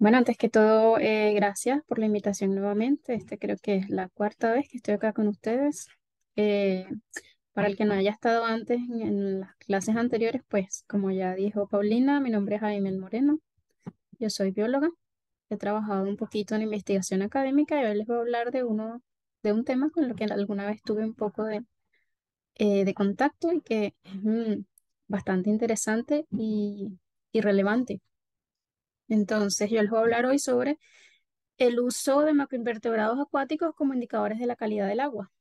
Bueno, antes que todo, eh, gracias por la invitación nuevamente. Esta creo que es la cuarta vez que estoy acá con ustedes. Eh, para el que no haya estado antes en, las clases anteriores, pues como ya dijo Paulina, mi nombre es Jaime Moreno. Yo soy bióloga. He trabajado un poquito en investigación académica y hoy les voy a hablar de uno de un tema con lo que alguna vez tuve un poco de, eh, de contacto y que es mm, bastante interesante y, y relevante entonces, yo les voy a hablar hoy sobre el uso de macroinvertebrados acuáticos como indicadores de la calidad del agua.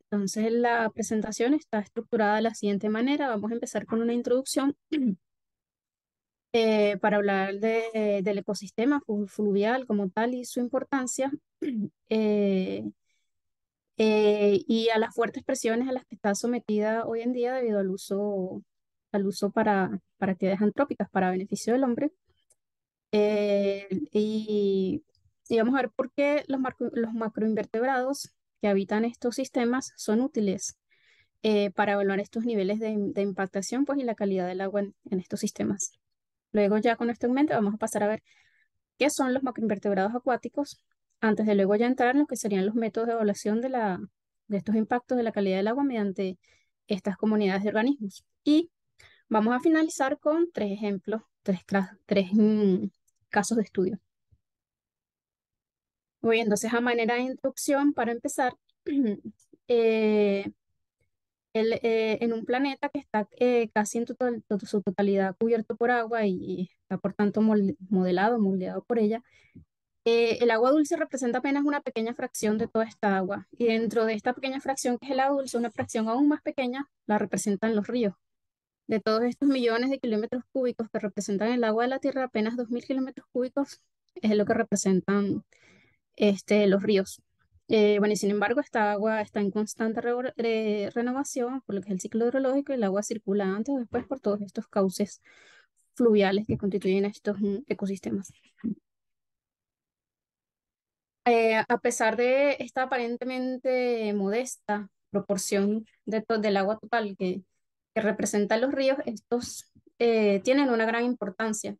Entonces, la presentación está estructurada de la siguiente manera. Vamos a empezar con una introducción eh, para hablar del ecosistema fluvial como tal y su importancia. Eh, eh, y a las fuertes presiones a las que está sometida hoy en día debido al uso al uso para, para actividades antrópicas, para beneficio del hombre. Eh, y, vamos a ver por qué los, los macroinvertebrados que habitan estos sistemas son útiles eh, para evaluar estos niveles de, de, impactación pues, y la calidad del agua en, estos sistemas. Luego ya con este en vamos a pasar a ver qué son los macroinvertebrados acuáticos, antes de luego ya entrar en lo que serían los métodos de evaluación de, la, de estos impactos de la calidad del agua mediante estas comunidades de organismos. Y Vamos a finalizar con tres ejemplos, tres, mm, casos de estudio. Muy entonces a manera de introducción, para empezar, eh, eh, en un planeta que está eh, casi en su totalidad cubierto por agua y, está por tanto modelado, moldeado por ella, el agua dulce representa apenas una pequeña fracción de toda esta agua y dentro de esta pequeña fracción que es el agua dulce, una fracción aún más pequeña la representan los ríos, de todos estos millones de kilómetros cúbicos que representan el agua de la Tierra, apenas 2.000 kilómetros cúbicos es lo que representan este, los ríos. Eh, bueno, sin embargo, esta agua está en constante renovación, por lo que es el ciclo hidrológico, y el agua circula antes o después por todos estos cauces fluviales que constituyen estos mm, ecosistemas. Eh, a pesar de esta aparentemente modesta proporción de del agua total que que representan los ríos, estos eh, tienen una gran importancia.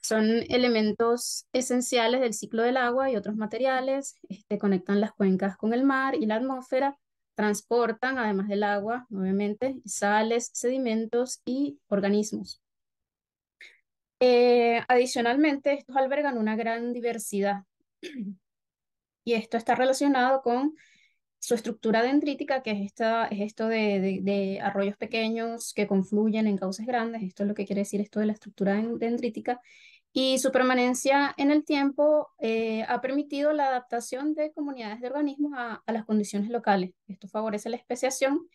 Son elementos esenciales del ciclo del agua y otros materiales, este, conectan las cuencas con el mar y la atmósfera, transportan, además del agua, nuevamente, sales, sedimentos y organismos. Eh, adicionalmente, estos albergan una gran diversidad y esto está relacionado con su estructura dendrítica, que es, esta, es esto de, arroyos pequeños que confluyen en cauces grandes, esto es lo que quiere decir esto de la estructura dendrítica, y su permanencia en el tiempo eh, ha permitido la adaptación de comunidades de organismos a, las condiciones locales. Esto favorece la especiación.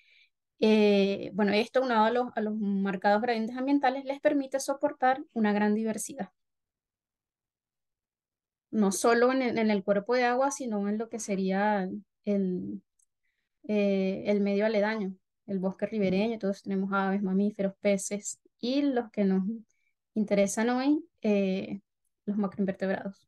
Eh, bueno, esto unado a los, a los marcados gradientes ambientales les permite soportar una gran diversidad no solo en, el cuerpo de agua, sino en lo que sería eh, el, medio aledaño, el bosque ribereño, todos tenemos aves, mamíferos, peces y los que nos interesan hoy, eh, los macroinvertebrados.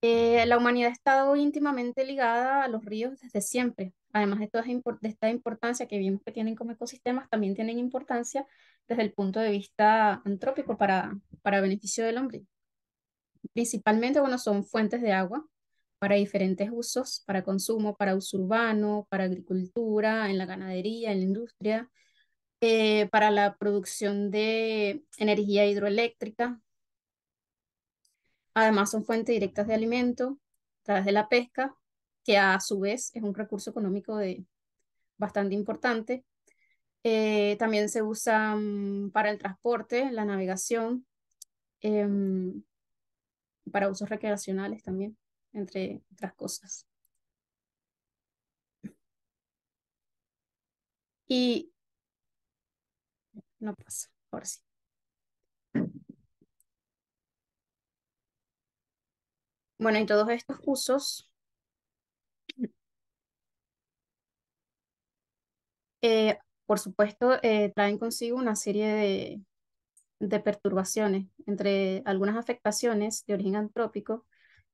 Eh, la humanidad ha estado íntimamente ligada a los ríos desde siempre. Además de toda esta importancia que vimos que tienen como ecosistemas, también tienen importancia desde el punto de vista antrópico para, para beneficio del hombre principalmente, bueno, son fuentes de agua para diferentes usos, para consumo, para uso urbano, para agricultura, en la ganadería, en la industria, eh, para la producción de energía hidroeléctrica. Además son fuentes directas de alimento a través de la pesca, que a su vez es un recurso económico de, bastante importante. Eh, también se usan mm, para el transporte, la navegación. Em, para usos recreacionales también, entre otras cosas. Y no pasa, por sí. Bueno, y todos estos usos, eh, por supuesto, eh, traen consigo una serie de, de perturbaciones. Entre algunas afectaciones de origen antrópico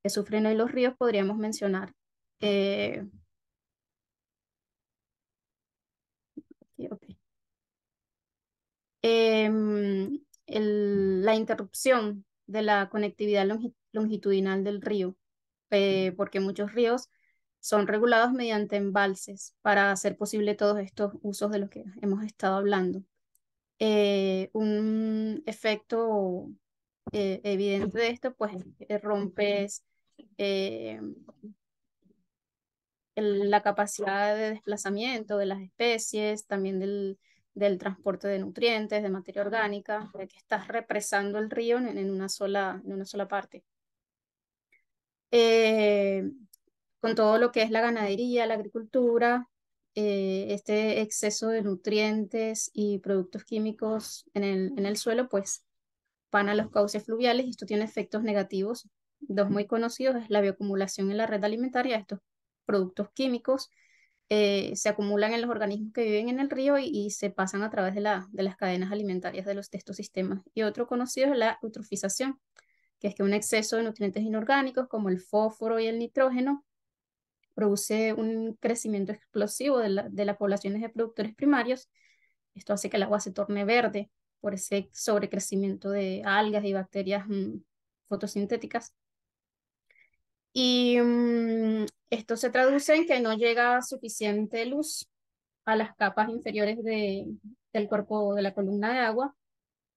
que sufren hoy los ríos, podríamos mencionar eh, em, la interrupción de la conectividad longitudinal del río, eh, porque muchos ríos son regulados mediante embalses para hacer posible todos estos usos de los que hemos estado hablando. Eh, un efecto eh, evidente de esto, pues eh, rompes la capacidad de desplazamiento de las especies, también del, transporte de nutrientes, de materia orgánica, porque que estás represando el río en, una, sola, en una sola parte. con todo lo que es la ganadería, la agricultura, eh, este exceso de nutrientes y productos químicos en el, suelo, pues van a los cauces fluviales y esto tiene efectos negativos. Dos muy conocidos es la bioacumulación en la red alimentaria, estos productos químicos eh, se acumulan en los organismos que viven en el río y, se pasan a través de, de, las cadenas alimentarias de, los, de estos sistemas. Y otro conocido es la eutrofización, que es que un exceso de nutrientes inorgánicos como el fósforo y el nitrógeno produce un crecimiento explosivo de, las poblaciones de productores primarios. Esto hace que el agua se torne verde por ese sobrecrecimiento de algas y bacterias mm, fotosintéticas. Y mm, esto se traduce en que no llega suficiente luz a las capas inferiores del cuerpo de la columna de agua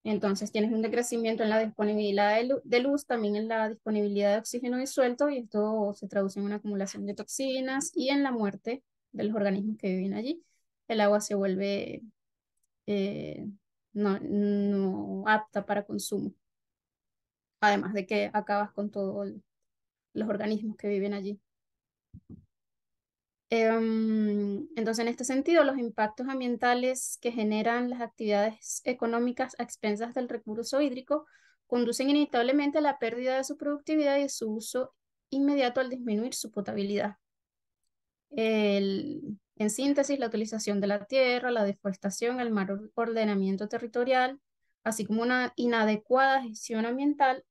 entonces tienes un decrecimiento en la disponibilidad de luz, también en la disponibilidad de oxígeno disuelto y esto se traduce en una acumulación de toxinas y en la muerte de los organismos que viven allí. El agua se vuelve eh, no, no, apta para consumo. Además de que acabas con todos los organismos que viven allí. Em, entonces, en este sentido, los impactos ambientales que generan las actividades económicas a expensas del recurso hídrico conducen inevitablemente a la pérdida de su productividad y de su uso inmediato al disminuir su potabilidad. en síntesis, la utilización de la tierra, la deforestación, el mal ordenamiento territorial, así como una inadecuada gestión ambiental,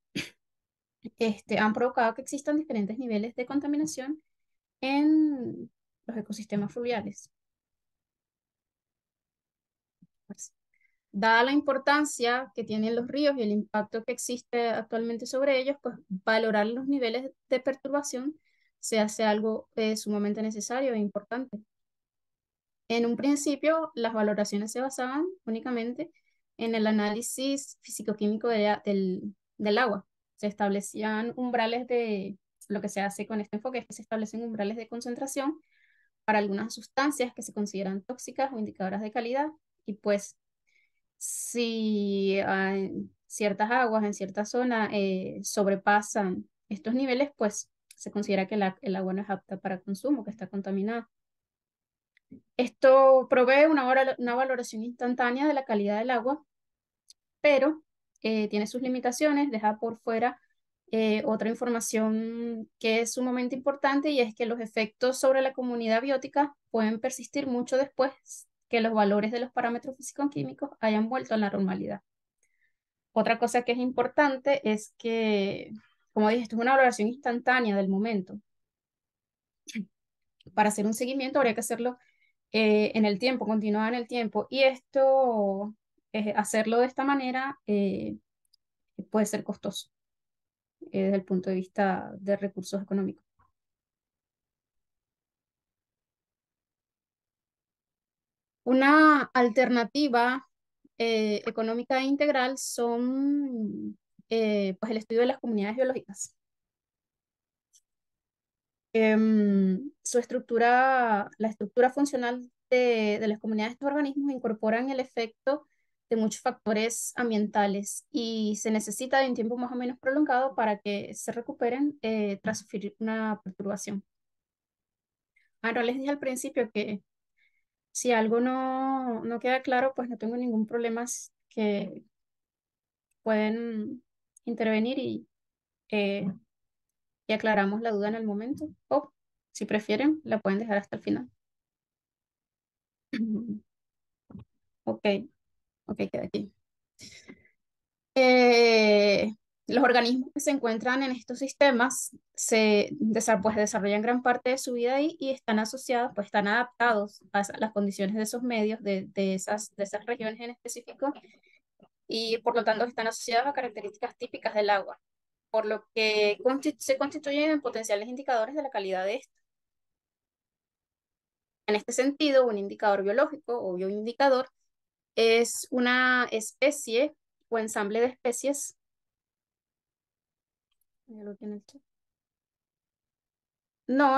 este, han provocado que existan diferentes niveles de contaminación en los ecosistemas fluviales. dada la importancia que tienen los ríos y el impacto que existe actualmente sobre ellos, pues valorar los niveles de perturbación se hace algo eh, sumamente necesario e importante. En un principio, las valoraciones se basaban únicamente en el análisis físico-químico del, del agua. Se establecían umbrales de, lo que se hace con este enfoque es que se establecen umbrales de concentración para algunas sustancias que se consideran tóxicas o indicadoras de calidad. Y pues si ah, ciertas aguas en cierta zona eh, sobrepasan estos niveles, pues se considera que el agua no es apta para consumo, que está contaminada. Esto provee una, valoración instantánea de la calidad del agua, pero eh, tiene sus limitaciones, deja por fuera eh, otra información que es sumamente importante y es que los efectos sobre la comunidad biótica pueden persistir mucho después que los valores de los parámetros físico-químicos hayan vuelto a la normalidad. Otra cosa que es importante es que, como dije, esto es una valoración instantánea del momento. Para hacer un seguimiento habría que hacerlo eh, en el tiempo, continuar en el tiempo. Y esto, eh, hacerlo de esta manera, puede ser costoso. Eh, desde el punto de vista de recursos económicos. Una alternativa eh, económica integral son eh, pues el estudio de las comunidades biológicas. Em, su estructura, la estructura funcional de, de las comunidades de estos organismos incorporan el efecto de muchos factores ambientales y se necesita de un tiempo más o menos prolongado para que se recuperen eh, tras sufrir una perturbación. Ahora les dije al principio que si algo no, no queda claro, pues no tengo ningún problema que pueden intervenir y, eh, y aclaramos la duda en el momento. O si prefieren, la pueden dejar hasta el final. ok. Ok, queda aquí. Eh, los organismos que se encuentran en estos sistemas se pues, desarrollan gran parte de su vida ahí y están asociados, pues están adaptados a las condiciones de esos medios, de, esas, de esas regiones en específico, y por lo tanto están asociados a características típicas del agua, por lo que se constituyen en potenciales indicadores de la calidad de esto. En este sentido, un indicador biológico o bioindicador es una especie o ensamble de especies. No,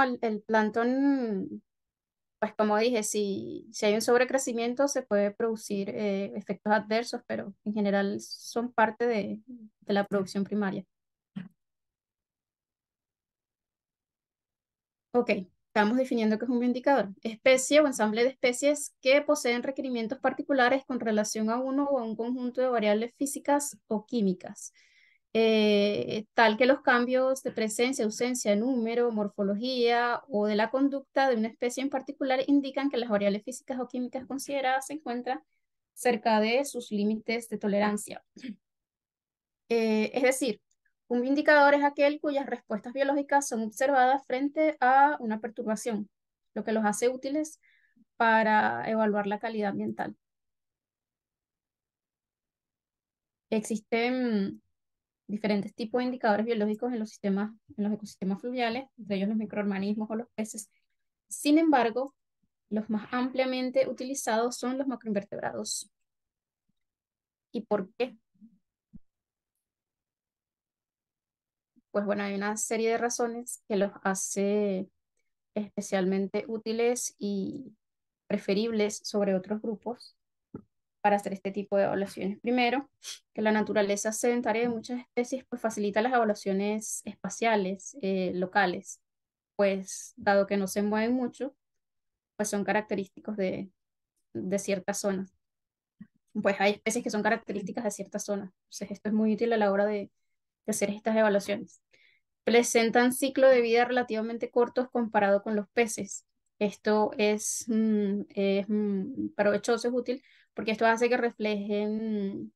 el, plantón, pues como dije, si, si, hay un sobrecrecimiento se puede producir eh, efectos adversos, pero en general son parte de, de la producción primaria. Ok, Estamos definiendo que es un indicador Especie o ensamble de especies que poseen requerimientos particulares con relación a uno o a un conjunto de variables físicas o químicas, eh, tal que los cambios de presencia, ausencia, número, morfología o de la conducta de una especie en particular indican que las variables físicas o químicas consideradas se encuentran cerca de sus límites de tolerancia. Eh, es decir, un indicador es aquel cuyas respuestas biológicas son observadas frente a una perturbación, lo que los hace útiles para evaluar la calidad ambiental. Existen diferentes tipos de indicadores biológicos en los ecosistemas fluviales, entre ellos los microorganismos o los peces. Sin embargo, los más ampliamente utilizados son los macroinvertebrados. ¿Y por qué? pues bueno, hay una serie de razones que los hace especialmente útiles y preferibles sobre otros grupos para hacer este tipo de evaluaciones. Primero, que la naturaleza sedentaria de muchas especies pues, facilita las evaluaciones espaciales, eh, locales, pues dado que no se mueven mucho, pues son característicos de, de ciertas zonas. Pues hay especies que son características de ciertas zonas. Entonces esto es muy útil a la hora de hacer estas evaluaciones. Presentan ciclo de vida relativamente cortos comparado con los peces. Esto es, mm, mm, provechoso, es útil, porque esto hace que reflejen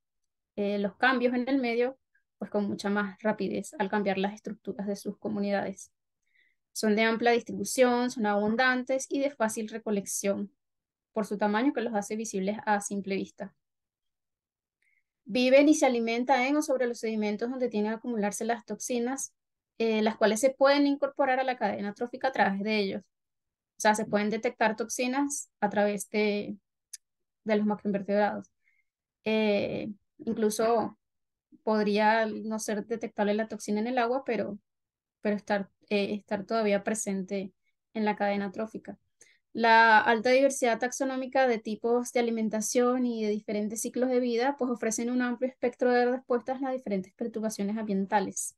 eh, los cambios en el medio pues con mucha más rapidez al cambiar las estructuras de sus comunidades. Son de amplia distribución, son abundantes y de fácil recolección por su tamaño que los hace visibles a simple vista. Viven y se alimentan en o sobre los sedimentos donde tienen a acumularse las toxinas, eh, las cuales se pueden incorporar a la cadena trófica a través de ellos. O sea, se pueden detectar toxinas a través de, de los macroinvertebrados. Eh, incluso podría no ser detectable la toxina en el agua, pero, pero estar, eh, estar todavía presente en la cadena trófica. La alta diversidad taxonómica de tipos de alimentación y de diferentes ciclos de vida pues ofrecen un amplio espectro de respuestas a las diferentes perturbaciones ambientales.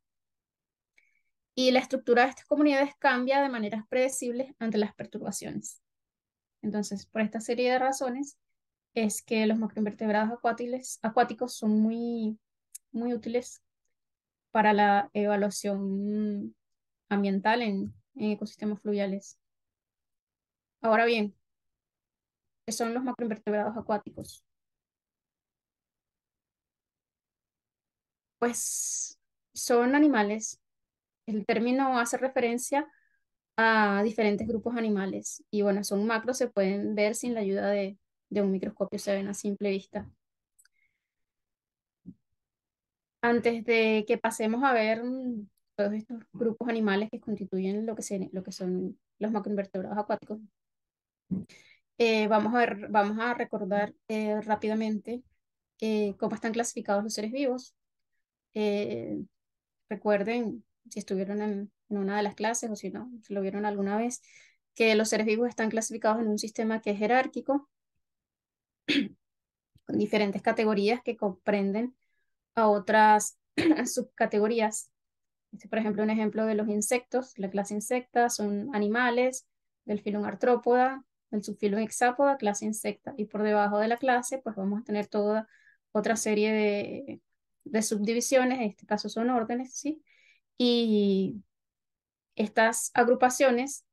Y la estructura de estas comunidades cambia de maneras predecibles ante las perturbaciones. Entonces, por esta serie de razones, es que los macroinvertebrados acuáticos son muy, muy útiles para la evaluación ambiental en ecosistemas fluviales. Ahora bien, ¿qué son los macroinvertebrados acuáticos? Pues son animales. El término hace referencia a diferentes grupos animales. Y bueno, son macros, se pueden ver sin la ayuda de, un microscopio, se ven a simple vista. Antes de que pasemos a ver todos estos grupos animales que constituyen lo que son los macroinvertebrados acuáticos, eh, vamos, a ver, vamos a recordar eh, rápidamente eh, cómo están clasificados los seres vivos. recuerden, si estuvieron en, una de las clases o si no, si lo vieron alguna vez, que los seres vivos están clasificados en un sistema que es jerárquico, con diferentes categorías que comprenden a otras subcategorías. Este, por ejemplo, un ejemplo de los insectos, la clase insecta, son animales del filón artrópoda, el subfilo hexápoda, clase insecta. Y por debajo de la clase, pues vamos a tener toda otra serie de, subdivisiones, en este caso son órdenes, ¿sí? Y estas agrupaciones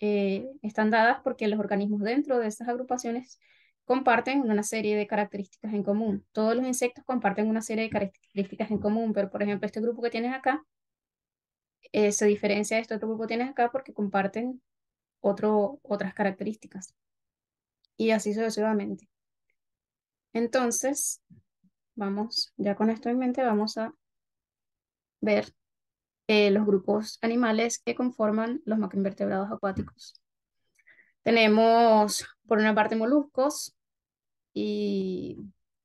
eh, están dadas porque los organismos dentro de estas agrupaciones comparten una serie de características en común. Todos los insectos comparten una serie de características en común, pero por ejemplo este grupo que tienes acá eh, se diferencia de este otro grupo que tienes acá porque comparten otro, otras características. Y así sucesivamente. Entonces, vamos, ya con esto en mente, vamos a ver eh, los grupos animales que conforman los macroinvertebrados acuáticos. Tenemos, por una parte, moluscos y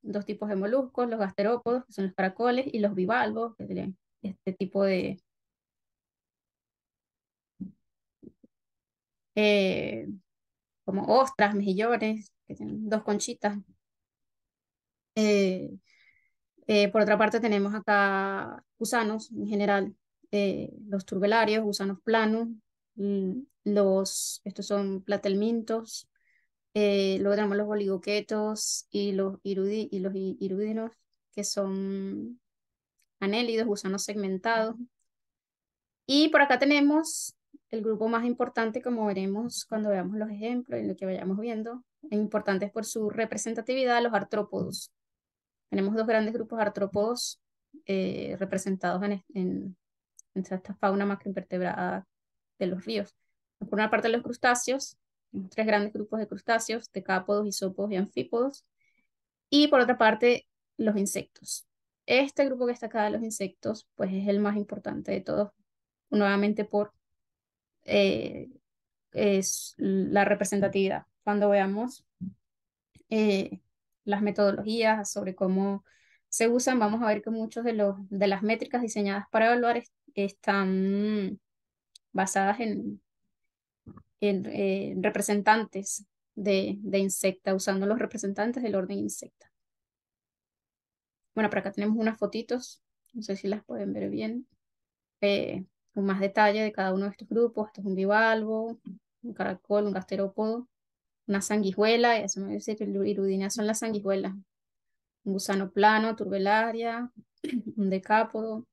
dos tipos de moluscos, los gasterópodos, que son los caracoles, y los bivalvos, que este tipo de, Eh, como ostras, mejillones, que tienen dos conchitas. Eh, eh, por otra parte, tenemos acá gusanos en general, los turbelarios, gusanos planos, los, estos son platelmintos, luego tenemos los oligoquetos y los, y los irudinos, que son anélidos, gusanos segmentados. Y por acá tenemos el grupo más importante, como veremos cuando veamos los ejemplos y lo que vayamos viendo, es importante por su representatividad, los artrópodos. Tenemos dos grandes grupos artrópodos eh, representados en, en, en, esta fauna macroinvertebrada de los ríos. Por una parte los crustáceos, tres grandes grupos de crustáceos, decápodos, isópodos y anfípodos. Y por otra parte, los insectos. Este grupo que está acá de los insectos, pues es el más importante de todos, nuevamente por eh, es la representatividad. Cuando veamos eh, las metodologías sobre cómo se usan, vamos a ver que muchas de, los, de las métricas diseñadas para evaluar están basadas en, en eh, representantes de, de, insecta, usando los representantes del orden insecta. Bueno, por acá tenemos unas fotitos, no sé si las pueden ver bien con más detalle de cada uno de estos grupos. Esto es un bivalvo, un caracol, un gasterópodo, una sanguijuela, y eso me dice que irudina son las sanguijuelas. Un gusano plano, turbelaria, un decápodo,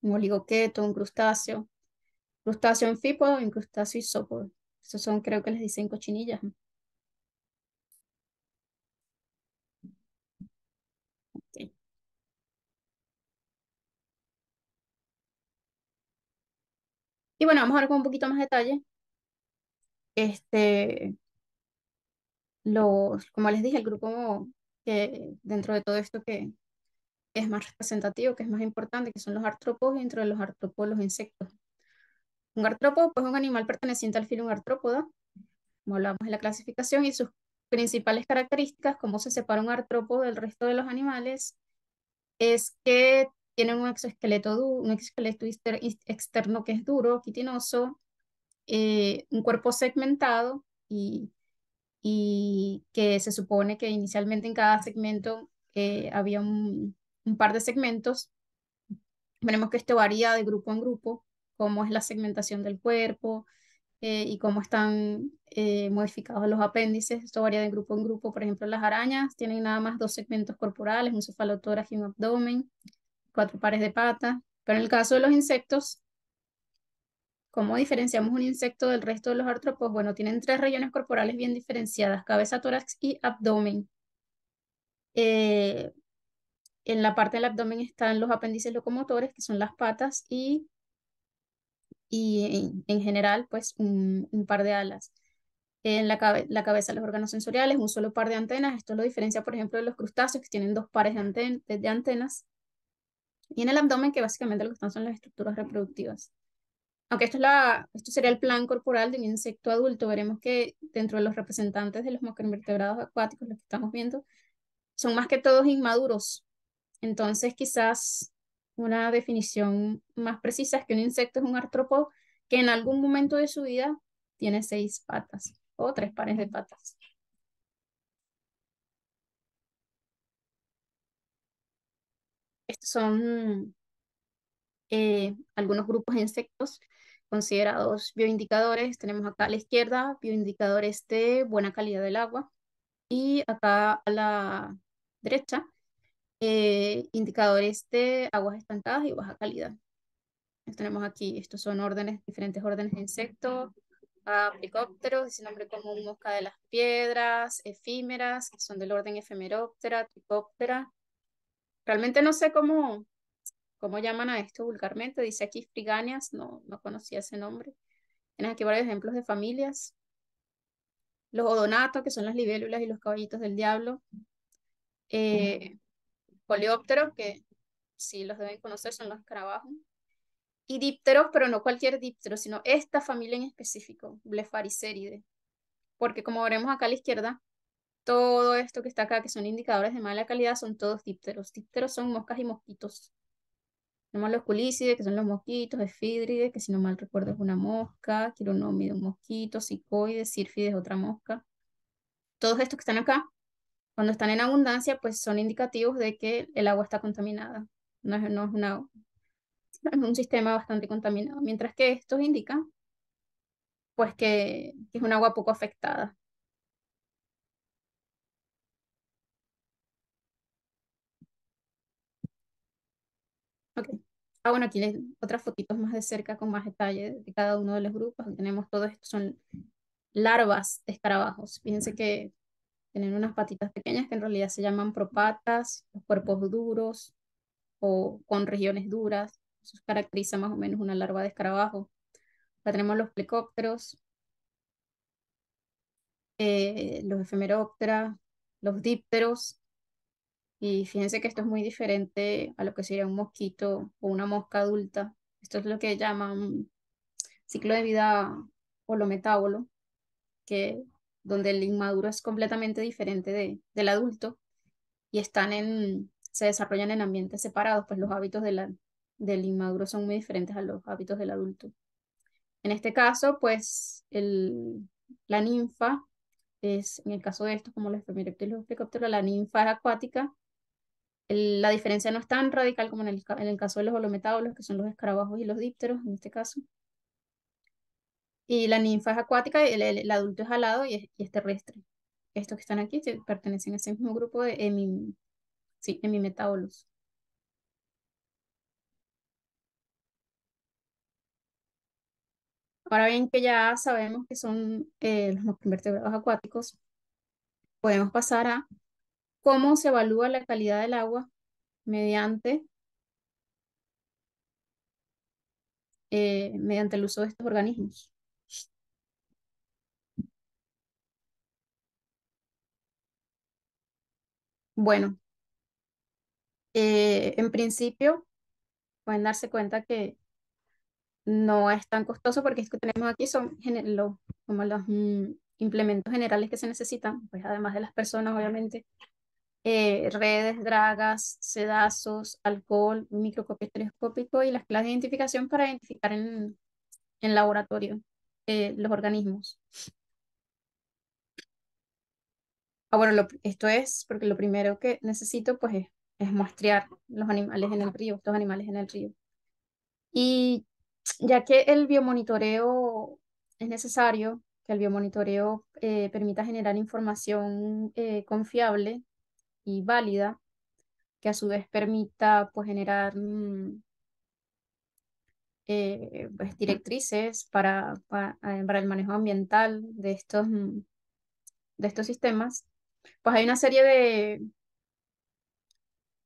un oligoqueto, un crustáceo, crustáceo anfípodo y un crustáceo isópodo. Esos son, creo que les dicen cochinillas. Y bueno, vamos a ver con un poquito más de detalle. Este, los, como les dije, el grupo que dentro de todo esto que es más representativo, que es más importante, que son los artrópodos, dentro de los artrópodos los insectos. Un artrópodo es pues, un animal perteneciente al filo un artrópoda, como hablamos en la clasificación, y sus principales características, cómo se separa un artrópodo del resto de los animales, es que tienen un exoesqueleto, un exoesqueleto externo que es duro, quitinoso, eh, un cuerpo segmentado y, y, que se supone que inicialmente en cada segmento eh, había un, par de segmentos. Veremos que esto varía de grupo en grupo, cómo es la segmentación del cuerpo eh, y cómo están modificados los apéndices. Esto varía de grupo en grupo. Por ejemplo, las arañas tienen nada más dos segmentos corporales, un cefalotórax y un abdomen cuatro pares de patas. Pero en el caso de los insectos, ¿cómo diferenciamos un insecto del resto de los artrópodos? Bueno, tienen tres regiones corporales bien diferenciadas, cabeza, tórax y abdomen. Eh, en la parte del abdomen están los apéndices locomotores, que son las patas, y, y en, general, pues un, par de alas. En la, la, cabeza, los órganos sensoriales, un solo par de antenas. Esto lo diferencia, por ejemplo, de los crustáceos, que tienen dos pares de antenas y en el abdomen, que básicamente lo que están son las estructuras reproductivas. Aunque esto, es la, esto sería el plan corporal de un insecto adulto, veremos que dentro de los representantes de los macroinvertebrados acuáticos, los que estamos viendo, son más que todos inmaduros. Entonces, quizás una definición más precisa es que un insecto es un artrópodo que en algún momento de su vida tiene seis patas o tres pares de patas. son eh, algunos grupos de insectos considerados bioindicadores. Tenemos acá a la izquierda bioindicadores de buena calidad del agua y acá a la derecha eh, indicadores de aguas estancadas y baja calidad. tenemos aquí, estos son órdenes, diferentes órdenes de insectos, aplicópteros, ese nombre común mosca de las piedras, efímeras, que son del orden efemeróptera, tricóptera, Realmente no sé cómo, cómo llaman a esto vulgarmente. Dice aquí friganias, no, no conocía ese nombre. Tienes aquí varios ejemplos de familias. Los odonatos, que son las libélulas y los caballitos del diablo. Eh, que si los deben conocer, son los escarabajos. Y dípteros, pero no cualquier díptero, sino esta familia en específico, Blefaricéride. Porque como veremos acá a la izquierda, todo esto que está acá, que son indicadores de mala calidad, son todos dípteros. Dípteros son moscas y mosquitos. Tenemos los culícides, que son los mosquitos, efídrides, que si no mal recuerdo es una mosca, quironómido, un mosquito, psicoides, sirfides, otra mosca. Todos estos que están acá, cuando están en abundancia, pues son indicativos de que el agua está contaminada. No es, es un sistema bastante contaminado. Mientras que estos indican, pues que es un agua poco afectada. Ah, bueno, tienes otras fotitos más de cerca con más detalle de cada uno de los grupos. tenemos todo esto, son larvas de escarabajos. Fíjense que tienen unas patitas pequeñas que en realidad se llaman propatas, los cuerpos duros o con regiones duras. Eso caracteriza más o menos una larva de escarabajo. Acá tenemos los plecópteros, eh, los efemeróptera, los dípteros, y fíjense que esto es muy diferente a lo que sería un mosquito o una mosca adulta. Esto es lo que llaman ciclo de vida holometábolo, que donde el inmaduro es completamente diferente del adulto y están en, se desarrollan en ambientes separados, pues los hábitos del inmaduro son muy diferentes a los hábitos del adulto. En este caso, pues la ninfa es, en el caso de esto, como los Femireptilos la ninfa acuática la diferencia no es tan radical como en el, caso de los holometábolos, que son los escarabajos y los dípteros en este caso. Y la ninfa es acuática, el, el adulto es alado y es, terrestre. Estos que están aquí pertenecen a ese mismo grupo de hemimetabolos. sí, Ahora bien que ya sabemos que son eh, los invertebrados acuáticos, podemos pasar a cómo se evalúa la calidad del agua mediante, eh, mediante el uso de estos organismos. Bueno, eh, en principio pueden darse cuenta que no es tan costoso porque es que tenemos aquí son los, como los mm, implementos generales que se necesitan, pues además de las personas obviamente, eh, redes, dragas, sedazos, alcohol, microscopio estereoscópico y las clases de identificación para identificar en, en laboratorio eh, los organismos. Ah, bueno, esto es porque lo primero que necesito pues es, es muestrear los animales en el río, estos animales en el río. Y ya que el biomonitoreo es necesario, que el biomonitoreo eh, permita generar información confiable válida, que a su vez permita pues, generar mm, eh, pues, directrices para, eh, para, el manejo ambiental de estos, mm, de estos sistemas, pues hay una serie de,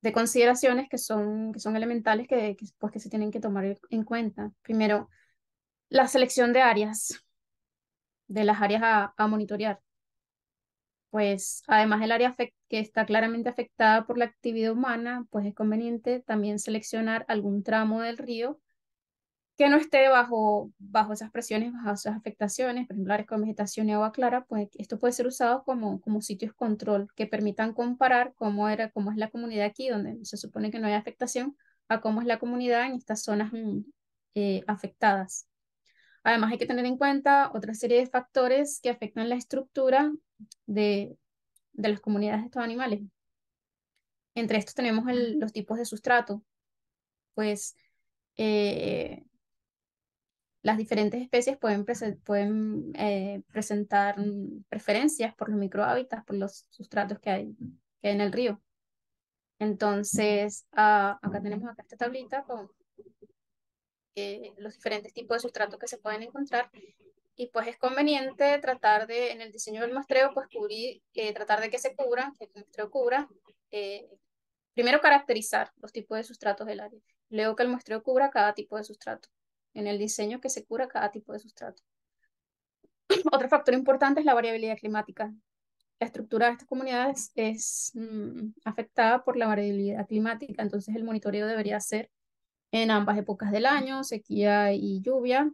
de consideraciones que son, que son elementales que, pues, que se tienen que tomar en cuenta. Primero, la selección de áreas, de las áreas a monitorear pues además del área que está claramente afectada por la actividad humana, pues es conveniente también seleccionar algún tramo del río que no esté bajo, bajo esas presiones, bajo esas afectaciones, por ejemplo, áreas con vegetación y agua clara, pues esto puede ser usado como, como sitios control que permitan comparar cómo, era, cómo es la comunidad aquí, donde se supone que no hay afectación, a cómo es la comunidad en estas zonas mm, eh, afectadas. Además, hay que tener en cuenta otra serie de factores que afectan la estructura de, de las comunidades de estos animales. Entre estos tenemos los tipos de sustrato, pues eh, las diferentes especies pueden, pueden eh, presentar preferencias por los microhábitats, por los sustratos que hay, que en el río. Entonces, ah, acá tenemos acá esta tablita con eh, los diferentes tipos de sustratos que se pueden encontrar y pues es conveniente tratar de, en el diseño del muestreo, pues cubrir, eh, tratar de que se cubra, que el muestreo cubra. Eh, primero caracterizar los tipos de sustratos del área. Luego que el muestreo cubra cada tipo de sustrato. En el diseño que se cubra cada tipo de sustrato. Otro factor importante es la variabilidad climática. La estructura de estas comunidades es mm, afectada por la variabilidad climática, entonces el monitoreo debería ser en ambas épocas del año, sequía y lluvia,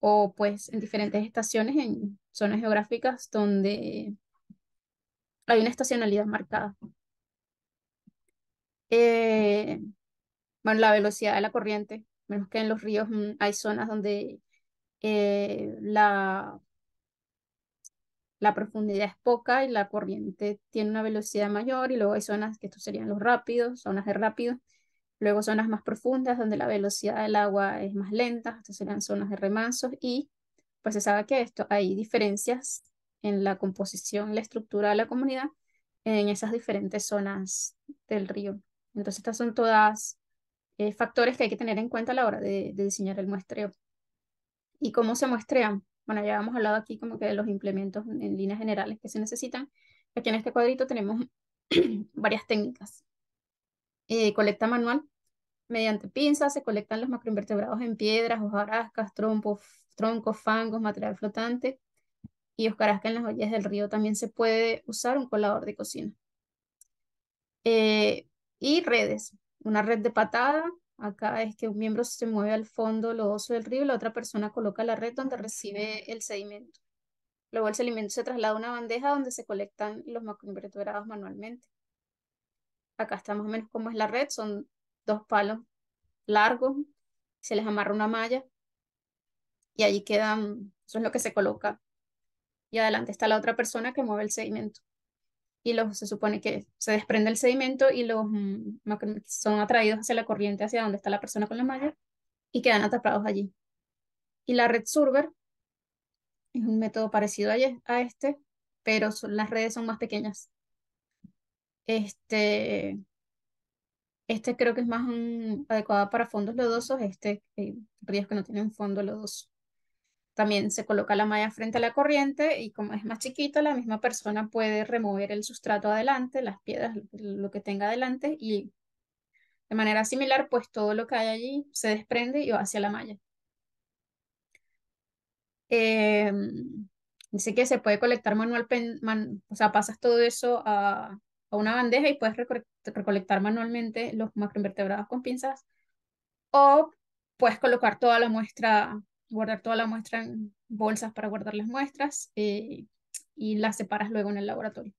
o pues en diferentes estaciones, en zonas geográficas donde hay una estacionalidad marcada. Eh, bueno, la velocidad de la corriente, menos que en los ríos mm, hay zonas donde eh, la, la profundidad es poca y la corriente tiene una velocidad mayor y luego hay zonas que estos serían los rápidos, zonas de rápido. Luego zonas más profundas donde la velocidad del agua es más lenta, estas serían zonas de remansos y pues se sabe que esto hay diferencias en la composición, la estructura de la comunidad en esas diferentes zonas del río. Entonces estas son todas eh, factores que hay que tener en cuenta a la hora de, diseñar el muestreo. ¿Y cómo se muestrean? Bueno, ya hemos hablado aquí como que de los implementos en líneas generales que se necesitan. Aquí en este cuadrito tenemos varias técnicas. Eh, colecta manual. Mediante pinzas se colectan los macroinvertebrados en piedras, hojarascas, troncos, fangos, material flotante y hojarasca en las ollas del río. También se puede usar un colador de cocina. Eh, y redes. Una red de patada. Acá es que un miembro se mueve al fondo lodoso del río y la otra persona coloca la red donde recibe el sedimento. Luego el sedimento se traslada a una bandeja donde se colectan los macroinvertebrados manualmente acá está más o menos como es la red, son dos palos largos, se les amarra una malla y allí quedan, eso es lo que se coloca. Y adelante está la otra persona que mueve el sedimento. Y los, se supone que se desprende el sedimento y los mm, son atraídos hacia la corriente, hacia donde está la persona con la malla, y quedan atrapados allí. Y la red Surber es un método parecido a este, pero las redes son más pequeñas. Este, este creo que es más adecuado para fondos lodosos, este eh, riesgo no que no tienen fondo lodoso. También se coloca la malla frente a la corriente y como es más chiquita, la misma persona puede remover el sustrato adelante, las piedras, lo que tenga adelante y de manera similar, pues todo lo que hay allí se desprende y va hacia la malla. Em, dice que se puede colectar manual, o sea, pasas todo eso a, a una bandeja y puedes recolectar manualmente los macroinvertebrados con pinzas. O puedes colocar toda la muestra, guardar toda la muestra en bolsas para guardar las muestras eh, y las separas luego en el laboratorio.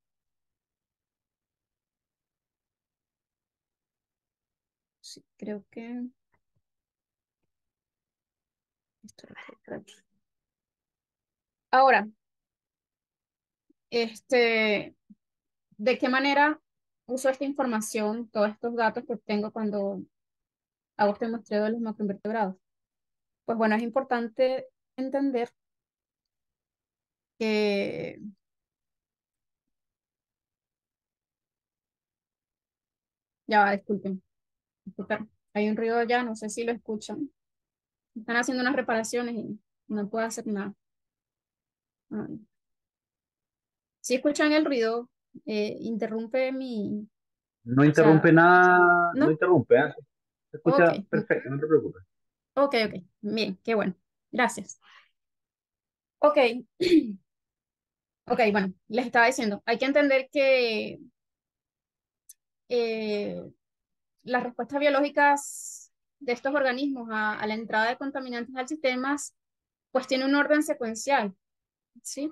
Sí, creo que... Esto Ahora, este, de qué manera uso esta información, todos estos datos que obtengo cuando hago este muestreo de los macroinvertebrados? Pues bueno, es importante entender que Ya va, disculpen. disculpen. Hay un ruido allá, no sé si lo escuchan. Están haciendo unas reparaciones y no puedo hacer nada. Ah. Si escuchan el ruido, eh, interrumpe mi... No interrumpe nada, ¿no? interrumpe, ah, se escucha perfecto, no te preocupes. Ok, ok, bien, qué bueno, gracias. Ok, ok, bueno, les estaba diciendo, hay que entender que eh, las respuestas biológicas de estos organismos a, la entrada de contaminantes al sistema pues tiene un orden secuencial, ¿sí?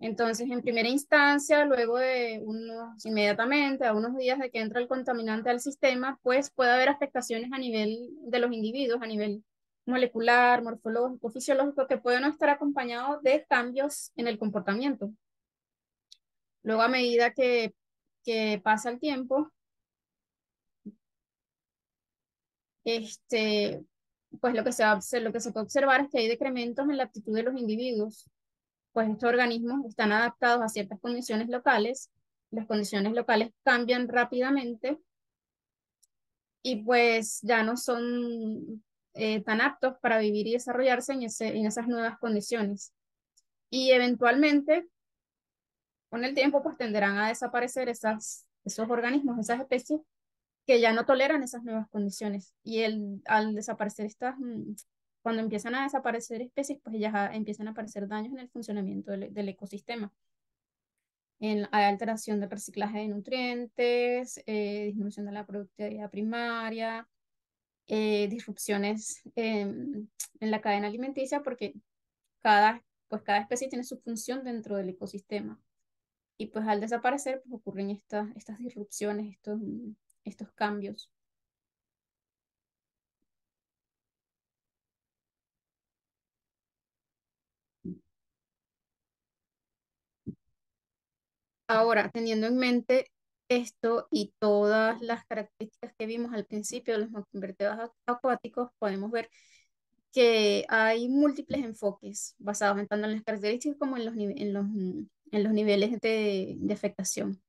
Entonces, en primera instancia, luego de unos, inmediatamente a unos días de que entra el contaminante al sistema, pues puede haber afectaciones a nivel de los individuos, a nivel molecular, morfológico, fisiológico, que pueden estar acompañados de cambios en el comportamiento. Luego, a medida que, pasa el tiempo, este, pues lo que, se lo que se puede observar es que hay decrementos en la actitud de los individuos, pues estos organismos están adaptados a ciertas condiciones locales, las condiciones locales cambian rápidamente y pues ya no son eh, tan aptos para vivir y desarrollarse en, en esas nuevas condiciones. Y eventualmente, con el tiempo, pues tenderán a desaparecer esas, esos organismos, esas especies que ya no toleran esas nuevas condiciones. Y el, al desaparecer estas mm, cuando empiezan a desaparecer especies, pues ya ah, empiezan a aparecer daños en el funcionamiento del, ecosistema. En, hay alteración del reciclaje de nutrientes, eh, disminución de la productividad primaria, eh, disrupciones em, en la cadena alimenticia, porque cada, pues cada especie tiene su función dentro del ecosistema. Y pues al desaparecer pues ocurren estas, estas disrupciones, estos, estos cambios. Ahora, teniendo en mente esto y todas las características que vimos al principio de los invertebrados acuáticos, podemos ver que hay múltiples enfoques basados en tanto en las características como en los, en los, niveles de, afectación.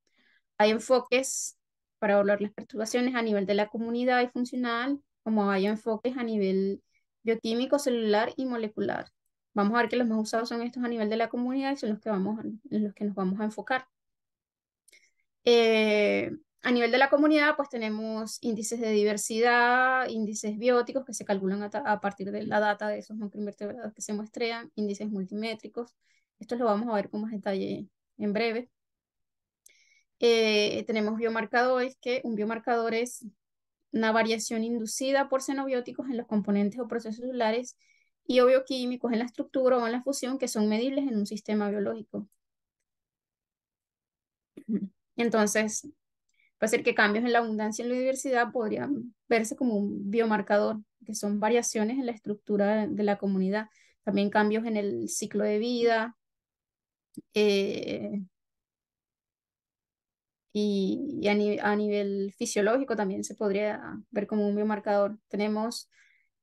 Hay enfoques para evaluar las perturbaciones a nivel de la comunidad y funcional, como hay enfoques a nivel bioquímico, celular y molecular. Vamos a ver que los más usados son estos a nivel de la comunidad y son los que, vamos, los que nos vamos a enfocar. Eh, a nivel de la comunidad, pues tenemos índices de diversidad, índices bióticos que se calculan a, partir de la data de esos macroinvertebrados que se muestrean, índices multimétricos. Esto lo vamos a ver con más detalle en breve. Eh, tenemos biomarcadores, que un biomarcador es una variación inducida por xenobióticos en los componentes o procesos celulares y o bioquímicos en la estructura o en la fusión que son medibles en un sistema biológico. Entonces, puede ser que cambios en la abundancia y en la diversidad podrían verse como un biomarcador, que son variaciones en la estructura de la comunidad, también cambios en el ciclo de vida. Eh, y, a, nivel fisiológico también se podría ver como un biomarcador. Tenemos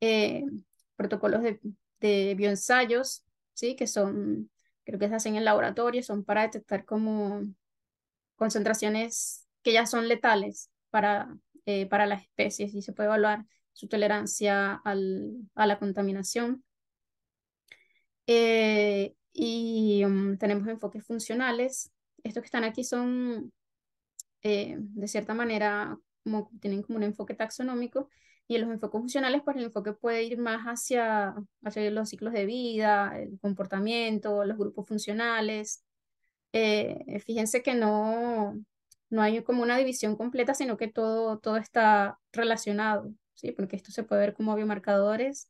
eh, protocolos de, de, bioensayos, ¿sí? que son, creo que se hacen en laboratorio, son para detectar como concentraciones que ya son letales para, eh, para las especies y se puede evaluar su tolerancia a la contaminación. Eh, y mm, tenemos enfoques funcionales. Estos que están aquí son, eh, de cierta manera, tienen como un enfoque taxonómico. Y en los enfoques funcionales, pues el enfoque puede ir más hacia, hacia los ciclos de vida, el comportamiento, los grupos funcionales, eh, fíjense que no, no hay como una división completa, sino que todo, todo está relacionado, ¿sí? porque esto se puede ver como biomarcadores,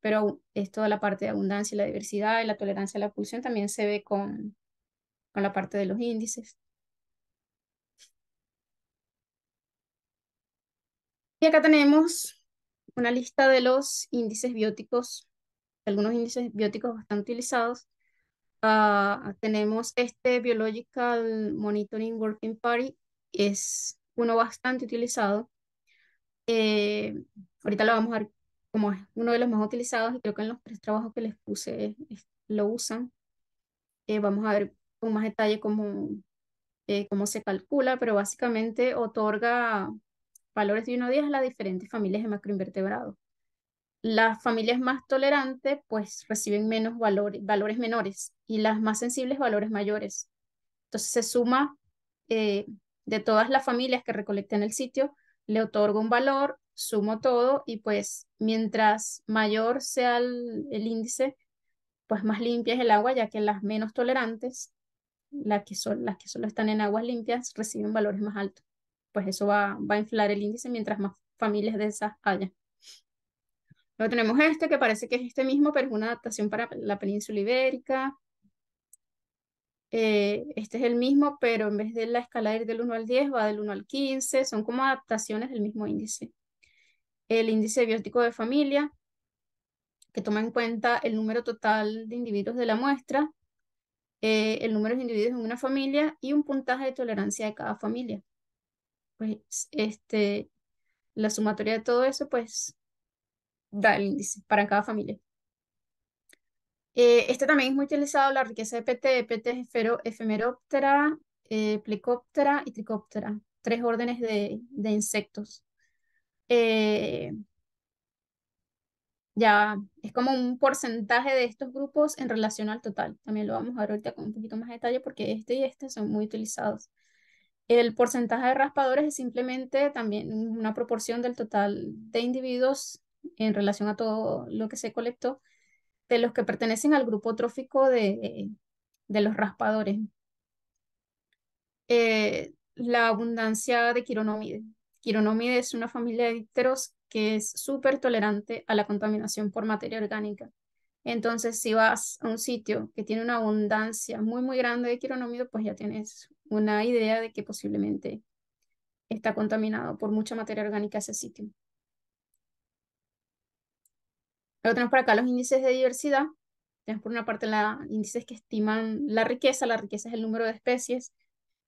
pero es toda la parte de abundancia y la diversidad y la tolerancia a la pulsión también se ve con, con la parte de los índices. Y acá tenemos una lista de los índices bióticos, algunos índices bióticos están utilizados. Ah, tenemos este Biological Monitoring Working Party, es uno bastante utilizado. Eh, ahorita lo vamos a ver como es uno de los más utilizados y creo que en los tres trabajos que les puse lo usan. Eh, vamos a ver con más detalle cómo, eh, cómo se calcula, pero básicamente otorga valores de 1 a 10 a las diferentes familias de macroinvertebrados las familias más tolerantes pues reciben menos valores menores y las más sensibles valores mayores. Entonces se suma eh, de todas las familias que recolecten el sitio, le otorgo un valor, sumo todo y pues mientras mayor sea el, índice, pues más limpia es el agua, ya que las menos tolerantes, las que, son, las que solo están en aguas limpias, reciben valores más altos. Pues eso va, va a inflar el índice mientras más familias de esas haya. Luego tenemos este que parece que es este mismo, pero es una adaptación para la península ibérica. Eh, este es el mismo, pero en vez de la escala ir del 1 al 10, va del 1 al 15. Son como adaptaciones del mismo índice. El índice biótico de familia, que toma en cuenta el número total de individuos de la muestra, eh, el número de individuos en una familia y un puntaje de tolerancia de cada familia. Pues este, la sumatoria de todo eso, pues da el índice para cada familia. Eh, este también es muy utilizado, la riqueza de PT, PT efemeróptera, eh, plecóptera y tricóptera, tres órdenes de, insectos. Eh, ya es como un porcentaje de estos grupos en relación al total. También lo vamos a ver ahorita con un poquito más de detalle porque este y este son muy utilizados. El porcentaje de raspadores es simplemente también una proporción del total de individuos en relación a todo lo que se colectó, de los que pertenecen al grupo trófico de, eh, los raspadores. Eh, la abundancia de quironomide. Quironomide es una familia de dípteros que es súper tolerante a la contaminación por materia orgánica. Entonces, si vas a un sitio que tiene una abundancia muy, muy grande de quironomide, pues ya tienes una idea de que posiblemente está contaminado por mucha materia orgánica ese sitio. Luego tenemos por acá los índices de diversidad. Tenemos por una parte los índices que estiman la riqueza. La riqueza es el número de especies.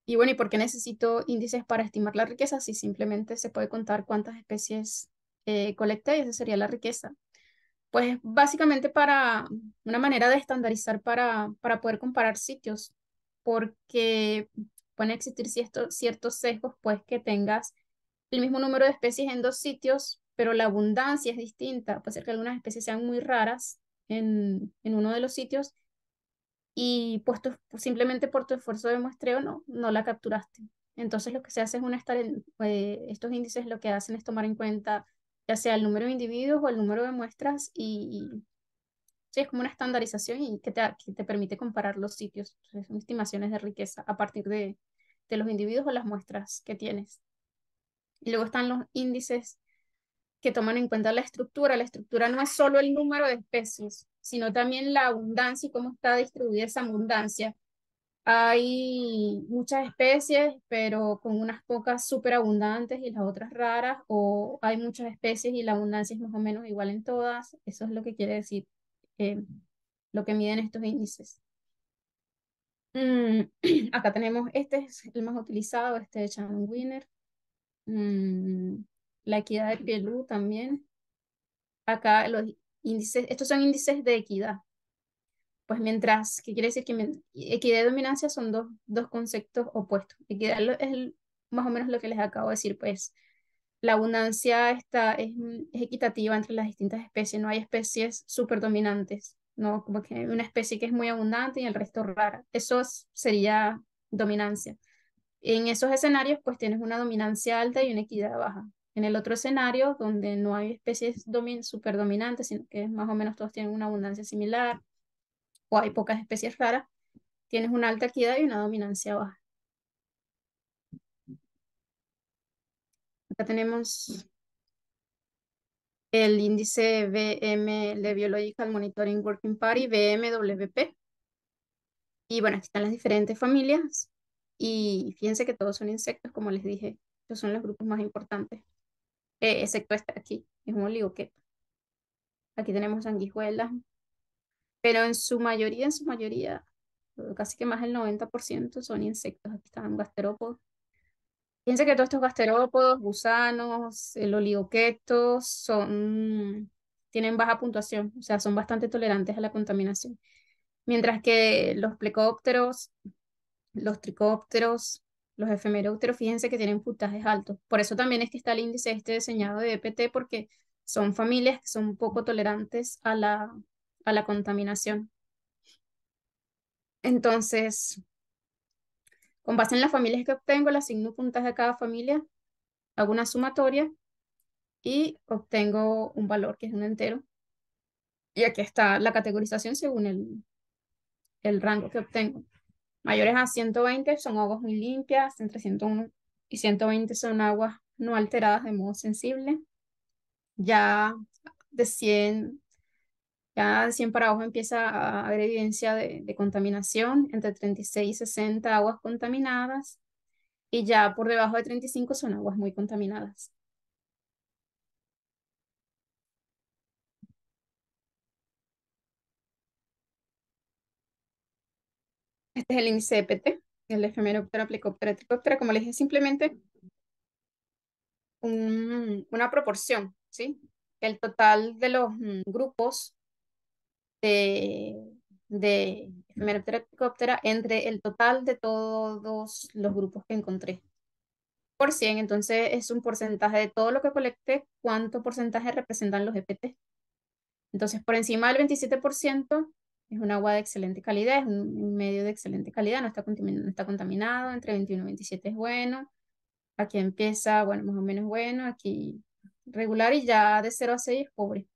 Y bueno, ¿y por qué necesito índices para estimar la riqueza? Si simplemente se puede contar cuántas especies eh, colecté y esa sería la riqueza. Pues básicamente para una manera de estandarizar para, para poder comparar sitios, porque pueden existir ciertos, ciertos sesgos, pues que tengas el mismo número de especies en dos sitios, pero la abundancia es distinta. Puede ser que algunas especies sean muy raras en, uno de los sitios y puesto simplemente por tu esfuerzo de muestreo no, no la capturaste. Entonces lo que se hace es una estar eh, estos índices lo que hacen es tomar en cuenta ya sea el número de individuos o el número de muestras y, es como una estandarización y que te, permite comparar los sitios. son estimaciones de riqueza a partir de, de los individuos o las muestras que tienes. Y luego están los índices que toman en cuenta la estructura. La estructura no es solo el número de especies, sino también la abundancia y cómo está distribuida esa abundancia. Hay muchas especies, pero con unas pocas abundantes y las otras raras, o hay muchas especies y la abundancia es más o menos igual en todas. Eso es lo que quiere decir eh, lo que miden estos índices. Mm, acá tenemos, este es el más utilizado, este de Shannon Wiener, mm, la equidad de pielú también. Acá los índices, estos son índices de equidad. Pues mientras, ¿qué quiere decir? Que equidad y dominancia son dos, dos conceptos opuestos. Equidad es más o menos lo que les acabo de decir, pues la abundancia está, es, equitativa entre las distintas especies, no hay especies dominantes, ¿no? Como que una especie que es muy abundante y el resto rara. Eso sería dominancia. En esos escenarios, pues tienes una dominancia alta y una equidad baja. En el otro escenario, donde no hay especies super dominantes, sino que más o menos todos tienen una abundancia similar, o hay pocas especies raras, tienes una alta equidad y una dominancia baja. Acá tenemos el índice BM, de Biological Monitoring Working Party, BMWP. Y bueno, aquí están las diferentes familias. Y fíjense que todos son insectos, como les dije, estos son los grupos más importantes. Eh, excepto este aquí, es un oligoqueto, Aquí tenemos sanguijuelas, pero en su mayoría, en su mayoría, casi que más del 90% son insectos. Aquí están gasterópodos. fíjense que todos estos gasterópodos, gusanos, el oligoqueto, son, tienen baja puntuación, o sea, son bastante tolerantes a la contaminación. Mientras que los plecópteros, los tricópteros, los efemerópteros, fíjense que tienen puntajes altos. Por eso también es que está el índice este diseñado de EPT, porque son familias que son poco tolerantes a la, a la contaminación. Entonces, con base en las familias que obtengo, las asigno puntas de cada familia, hago una sumatoria y obtengo un valor que es un entero. Y aquí está la categorización según el, el rango que obtengo. Mayores a 120 son aguas muy limpias, entre 101 y 120 son aguas no alteradas de modo sensible. Ya de 100, ya 100 para abajo empieza a haber evidencia de contaminación, entre 36 y 60 aguas contaminadas, y ya por debajo de 35 son aguas muy contaminadas. Este es el EPT, el efemeroptera, plicoptera, tricoptera. como les dije, simplemente una proporción, ¿sí? El total de los mm, grupos de, de tricoptera entre el total de todos los grupos que encontré. Por 100, entonces es un porcentaje de todo lo que colecté, cuánto porcentaje representan los EPT. Entonces, por encima del 27%, es un agua de excelente calidad, es un medio de excelente calidad, no está, contaminado, entre 21 y 27 es bueno. Aquí empieza, bueno, más o menos bueno, aquí regular y ya de 0 a 6 es pobre.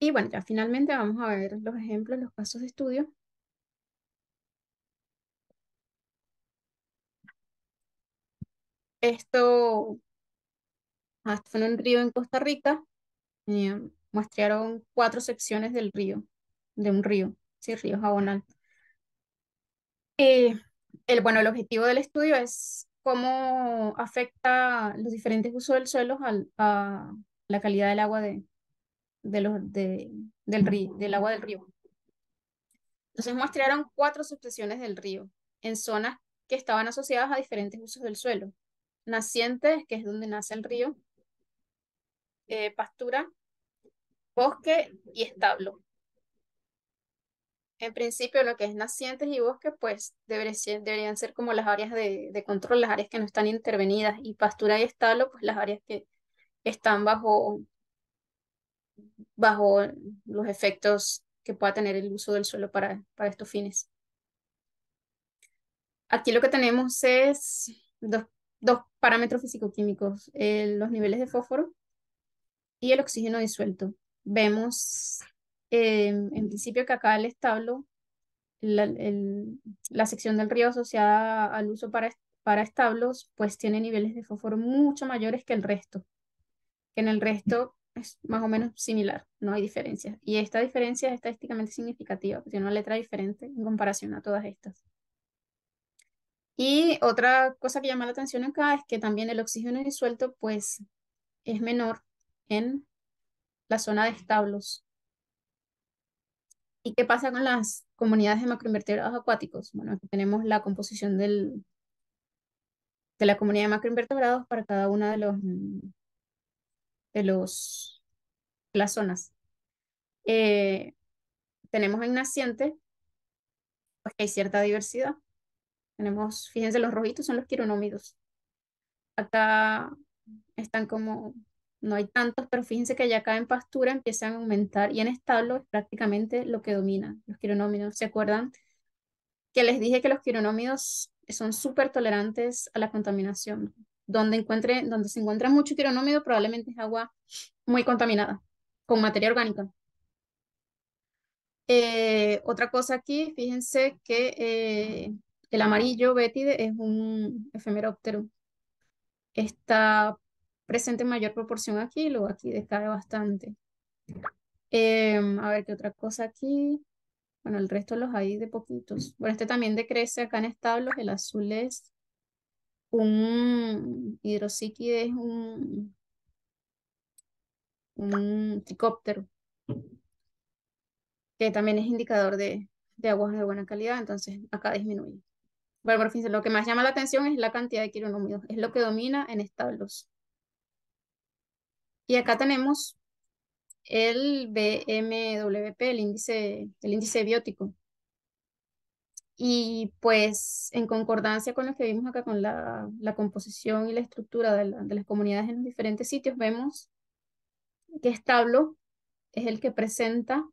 Y bueno, ya finalmente vamos a ver los ejemplos, los casos de estudio. Esto, ah, esto fue en un río en Costa Rica, eh, muestrearon cuatro secciones del río, de un río, sí, río Jabonal. Eh, el, bueno, el objetivo del estudio es cómo afecta los diferentes usos del suelo a la calidad del agua de, los, del, río, del agua del río. Entonces muestrearon cuatro secciones del río en zonas que estaban asociadas a diferentes usos del suelo. Nacientes, que es donde nace el río, eh, pastura, bosque y establo. En principio, lo que es nacientes y bosque, pues deberían ser como las áreas de, control, las áreas que no están intervenidas, y pastura y establo, pues las áreas que están bajo, bajo los efectos que pueda tener el uso del suelo para, para estos fines. Aquí lo que tenemos es dos, parámetros fisicoquímicos, los niveles de fósforo y el oxígeno disuelto vemos eh, en principio que acá el establo, la, sección del río asociada al uso para, para establos, pues tiene niveles de fósforo mucho mayores que el resto. Que en el resto es más o menos similar, no hay diferencia Y esta diferencia es estadísticamente significativa, pues tiene una letra diferente en comparación a todas estas. Y otra cosa que llama la atención acá es que también el oxígeno disuelto pues es menor en la zona de establos. ¿Y qué pasa con las comunidades de macroinvertebrados acuáticos? Bueno, aquí tenemos la composición del, de la comunidad de macroinvertebrados para cada una de los de los las zonas. Eh, tenemos en naciente, pues hay cierta diversidad. Tenemos, fíjense, los rojitos son los quironómidos. Acá están como no hay tantos, pero fíjense que ya acá en pastura empiezan a aumentar y en establo es prácticamente lo que domina los quironómidos. ¿Se acuerdan que les dije que los quironómidos son súper tolerantes a la contaminación? Donde, encuentre, donde se encuentra mucho quironómido probablemente es agua muy contaminada, con materia orgánica. Eh, otra cosa aquí, fíjense que eh, el amarillo betide es un efemeróptero. Está presente mayor proporción aquí, luego aquí decae bastante. Em, a ver, ¿qué otra cosa aquí? Bueno, el resto los hay de poquitos. Bueno, este también decrece acá en establos, el azul es un hidrosíquide, es un, un tricóptero, que también es indicador de, de aguas de buena calidad, entonces acá disminuye. Bueno, por fin, lo que más llama la atención es la cantidad de quironómidos, es lo que domina en establos. Y acá tenemos el BMWP, el índice, el índice biótico. Y pues en concordancia con lo que vimos acá, con la, la composición y la estructura de, las comunidades en los diferentes sitios, vemos que establo es el que presenta,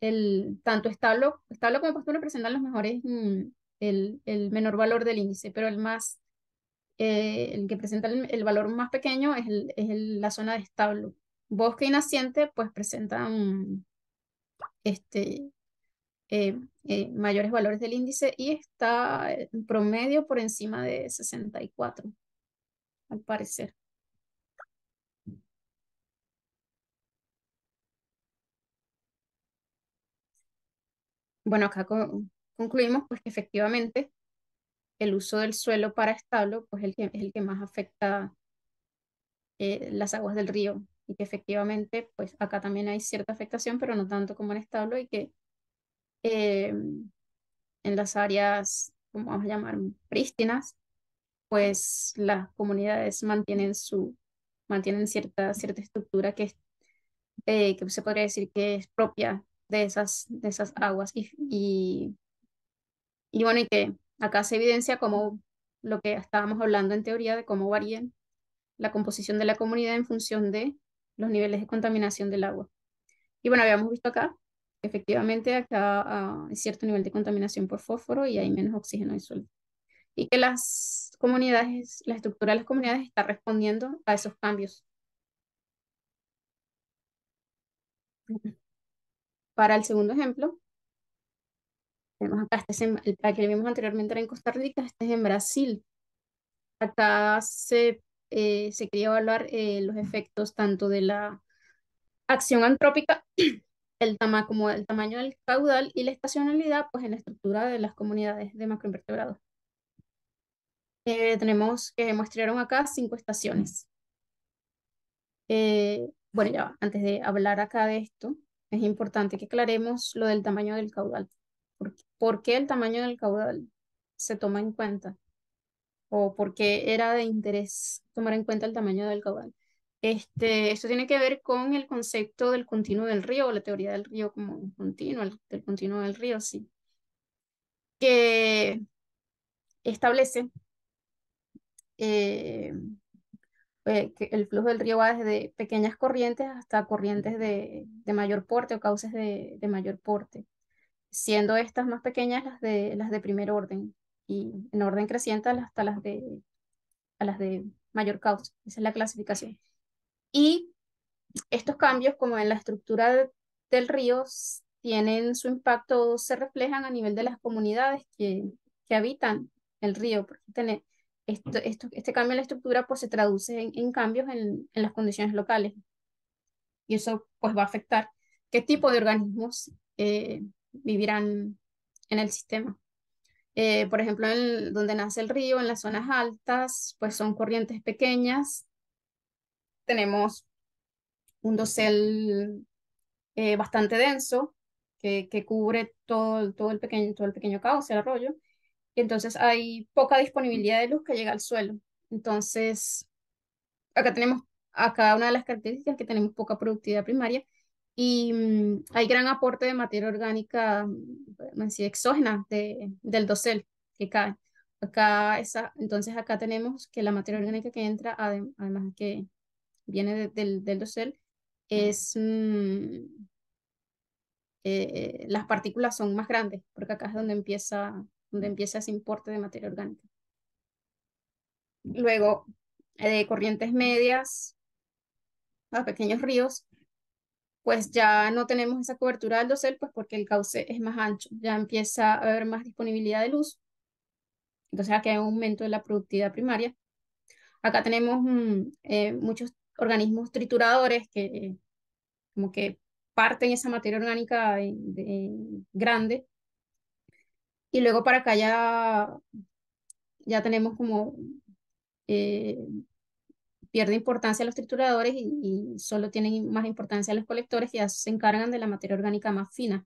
el, tanto establo, como pastura presentan los mejores, mm, el, el menor valor del índice, pero el más eh, el que presenta el, valor más pequeño es, la zona de establo. Bosque y naciente, pues presentan este, eh, eh, mayores valores del índice y está en promedio por encima de 64, al parecer. Bueno, acá concluimos pues que efectivamente el uso del suelo para establo, pues el que, es el que más afecta eh, las aguas del río y que efectivamente, pues acá también hay cierta afectación, pero no tanto como en establo y que eh, en las áreas, como vamos a llamar, prístinas, pues las comunidades mantienen su mantienen cierta, cierta estructura que, eh, que se podría decir que es propia de esas, de esas aguas y, y bueno, y que Acá se evidencia como lo que estábamos hablando en teoría de cómo varía la composición de la comunidad en función de los niveles de contaminación del agua. Y bueno, habíamos visto acá, efectivamente, acá ah, hay cierto nivel de contaminación por fósforo y hay menos oxígeno disuelto. Y que las comunidades, la estructura de las comunidades está respondiendo a esos cambios. Para el segundo ejemplo, acá, este el que vimos anteriormente era en Costa Rica, este es en Brasil. Acá se, eh, se quería evaluar eh, los efectos tanto de la acción antrópica, el como el tamaño del caudal y la estacionalidad pues, en la estructura de las comunidades de macroinvertebrados. Eh, tenemos que mostraron acá cinco estaciones. bueno, ya antes de hablar acá de esto, es importante que aclaremos lo del tamaño del caudal porque por qué el tamaño del caudal se toma en cuenta o por qué era de interés tomar en cuenta el tamaño del caudal. Este, esto tiene que ver con el concepto del continuo del río, la teoría del río como continuo, del continuo del río, sí, que establece eh, eh, que el flujo del río va desde pequeñas corrientes hasta corrientes de, mayor porte o cauces de mayor porte siendo estas más pequeñas las de, las de primer orden y en orden creciente hasta las de, a las de mayor causa. Esa es la clasificación. Y estos cambios, como en la estructura del río, tienen su impacto, se reflejan a nivel de las comunidades que, que habitan el río. Porque tener, esto, esto, este cambio en la estructura pues, se traduce en, cambios en, las condiciones locales. Y eso pues, va a afectar qué tipo de organismos eh, vivirán en el sistema. Eh, por ejemplo, en donde nace el río, en las zonas altas, pues son corrientes pequeñas. Tenemos un dosel eh, bastante denso que, que, cubre todo, todo, el pequeño, todo el pequeño el arroyo. Y entonces hay poca disponibilidad de luz que llega al suelo. Entonces, acá tenemos, acá una de las características que tenemos poca productividad primaria y mm, hay gran aporte de materia orgánica exógena de, del dosel que cae. Acá entonces acá tenemos que la materia orgánica que entra, además que viene del, del dosel, es mm, eh, las partículas son más grandes, porque acá es donde empieza, donde empieza ese importe de materia orgánica. Luego, de eh, corrientes medias a pequeños ríos, pues ya no tenemos esa cobertura del dosel, pues porque el cauce es más ancho, ya empieza a haber más disponibilidad de luz, entonces aquí hay un aumento de la productividad primaria. Acá tenemos mm, eh, muchos organismos trituradores que eh, como que parten esa materia orgánica grande. Y luego para acá ya, ya tenemos como eh, pierde importancia a los trituradores y, solo tienen más importancia a los colectores que ya se encargan de la materia orgánica más fina.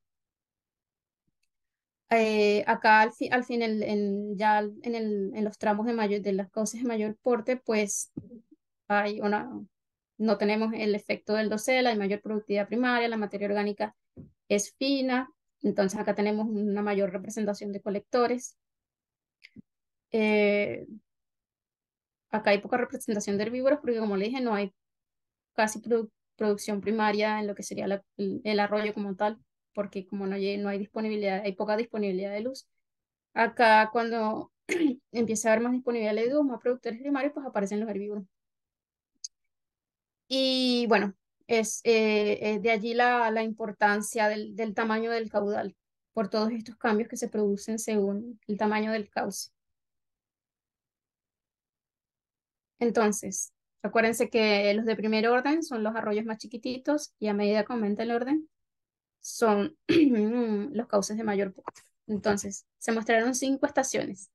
Eh, acá al, final, fin, ya en, en, los tramos de, mayor, de las causas de mayor porte, pues hay una, no tenemos el efecto del docela, hay mayor productividad primaria, la materia orgánica es fina, entonces acá tenemos una mayor representación de colectores. Eh, acá hay poca representación de herbívoros porque como le dije, no hay casi producción primaria en lo que sería el, arroyo como tal, porque como no hay, no hay disponibilidad, hay poca disponibilidad de luz. Acá cuando empieza a haber más disponibilidad de luz, más productores primarios, pues aparecen los herbívoros. Y bueno, es, eh, de allí la, la importancia del tamaño del caudal por todos estos cambios que se producen según el tamaño del cauce. Entonces, acuérdense que los de primer orden son los arroyos más chiquititos y a medida que aumenta el orden son los cauces de mayor Entonces, se mostraron cinco estaciones.